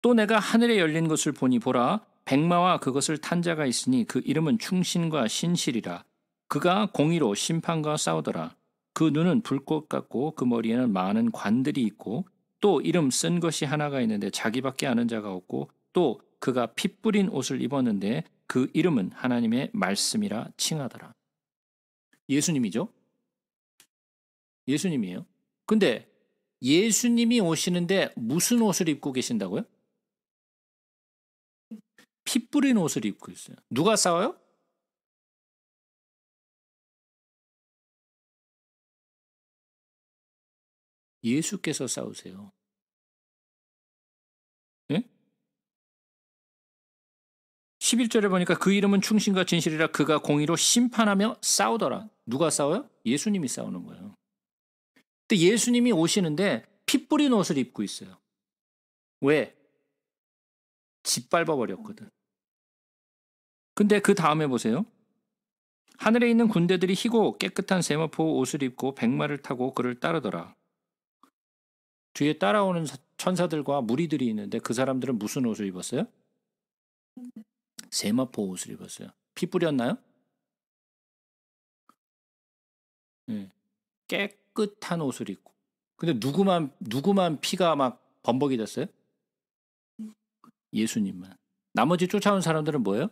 또 내가 하늘에 열린 것을 보니 보라 백마와 그것을 탄 자가 있으니 그 이름은 충신과 신실이라. 그가 공의로 심판과 싸우더라. 그 눈은 불꽃 같고 그 머리에는 많은 관들이 있고 또 이름 쓴 것이 하나가 있는데 자기밖에 아는 자가 없고 또 그가 피 뿌린 옷을 입었는데 그 이름은 하나님의 말씀이라 칭하더라. 예수님이죠? 예수님이에요. 근데 예수님이 오시는데 무슨 옷을 입고 계신다고요? 피 뿌린 옷을 입고 있어요. 누가 싸워요? 예수께서 싸우세요. 예? 11절에 보니까 그 이름은 충신과 진실이라 그가 공의로 심판하며 싸우더라. 누가 싸워요? 예수님이 싸우는 거예요. 근데 예수님이 오시는데 피 뿌린 옷을 입고 있어요. 왜? 짓밟아 버렸거든. 근데 그 다음에 보세요. 하늘에 있는 군대들이 희고 깨끗한 세마포 옷을 입고 백마를 타고 그를 따르더라. 뒤에 따라오는 천사들과 무리들이 있는데 그 사람들은 무슨 옷을 입었어요? 세마포 옷을 입었어요. 피 뿌렸나요? 네. 깨끗한 옷을 입고. 근데 누구만 누구만 피가 막 범벅이 됐어요? 예수님만. 나머지 쫓아온 사람들은 뭐예요?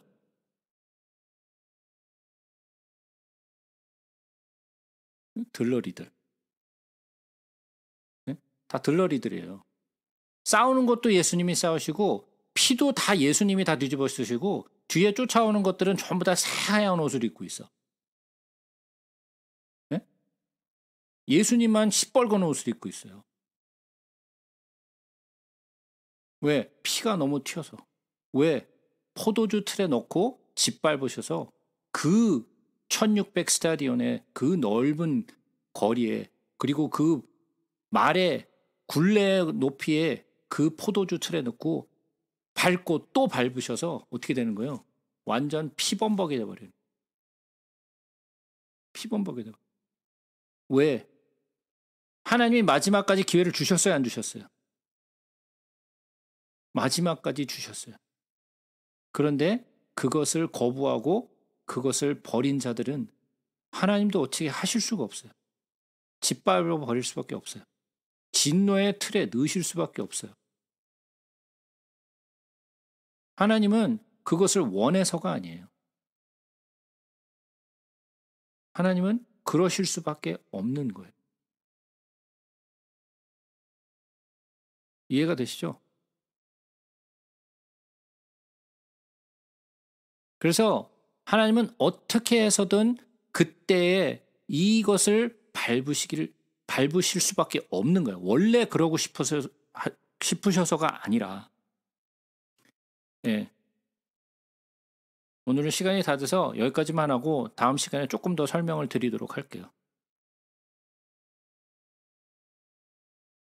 들러리들. 다 들러리들이에요. 싸우는 것도 예수님이 싸우시고 피도 다 예수님이 다 뒤집어 쓰시고 뒤에 쫓아오는 것들은 전부 다사하얀 옷을 입고 있어. 네? 예수님만 시뻘건 옷을 입고 있어요. 왜? 피가 너무 튀어서. 왜? 포도주 틀에 넣고 짓밟으셔서 그1600 스타디온의 그 넓은 거리에 그리고 그말의 굴레 높이에 그 포도주 틀에 넣고 밟고 또 밟으셔서 어떻게 되는 거예요? 완전 피범벅이 돼버려요. 피범벅이 돼버 왜? 하나님이 마지막까지 기회를 주셨어요? 안 주셨어요? 마지막까지 주셨어요. 그런데 그것을 거부하고 그것을 버린 자들은 하나님도 어떻게 하실 수가 없어요. 짓밟아 버릴 수밖에 없어요. 진노의 틀에 넣으실 수밖에 없어요. 하나님은 그것을 원해서가 아니에요. 하나님은 그러실 수밖에 없는 거예요. 이해가 되시죠? 그래서 하나님은 어떻게 해서든 그때에 이것을 밟으시기를 밟으실 수밖에 없는 거예요. 원래 그러고 싶어서 싶으셔서가 아니라. 네. 오늘은 시간이 다 돼서 여기까지만 하고 다음 시간에 조금 더 설명을 드리도록 할게요.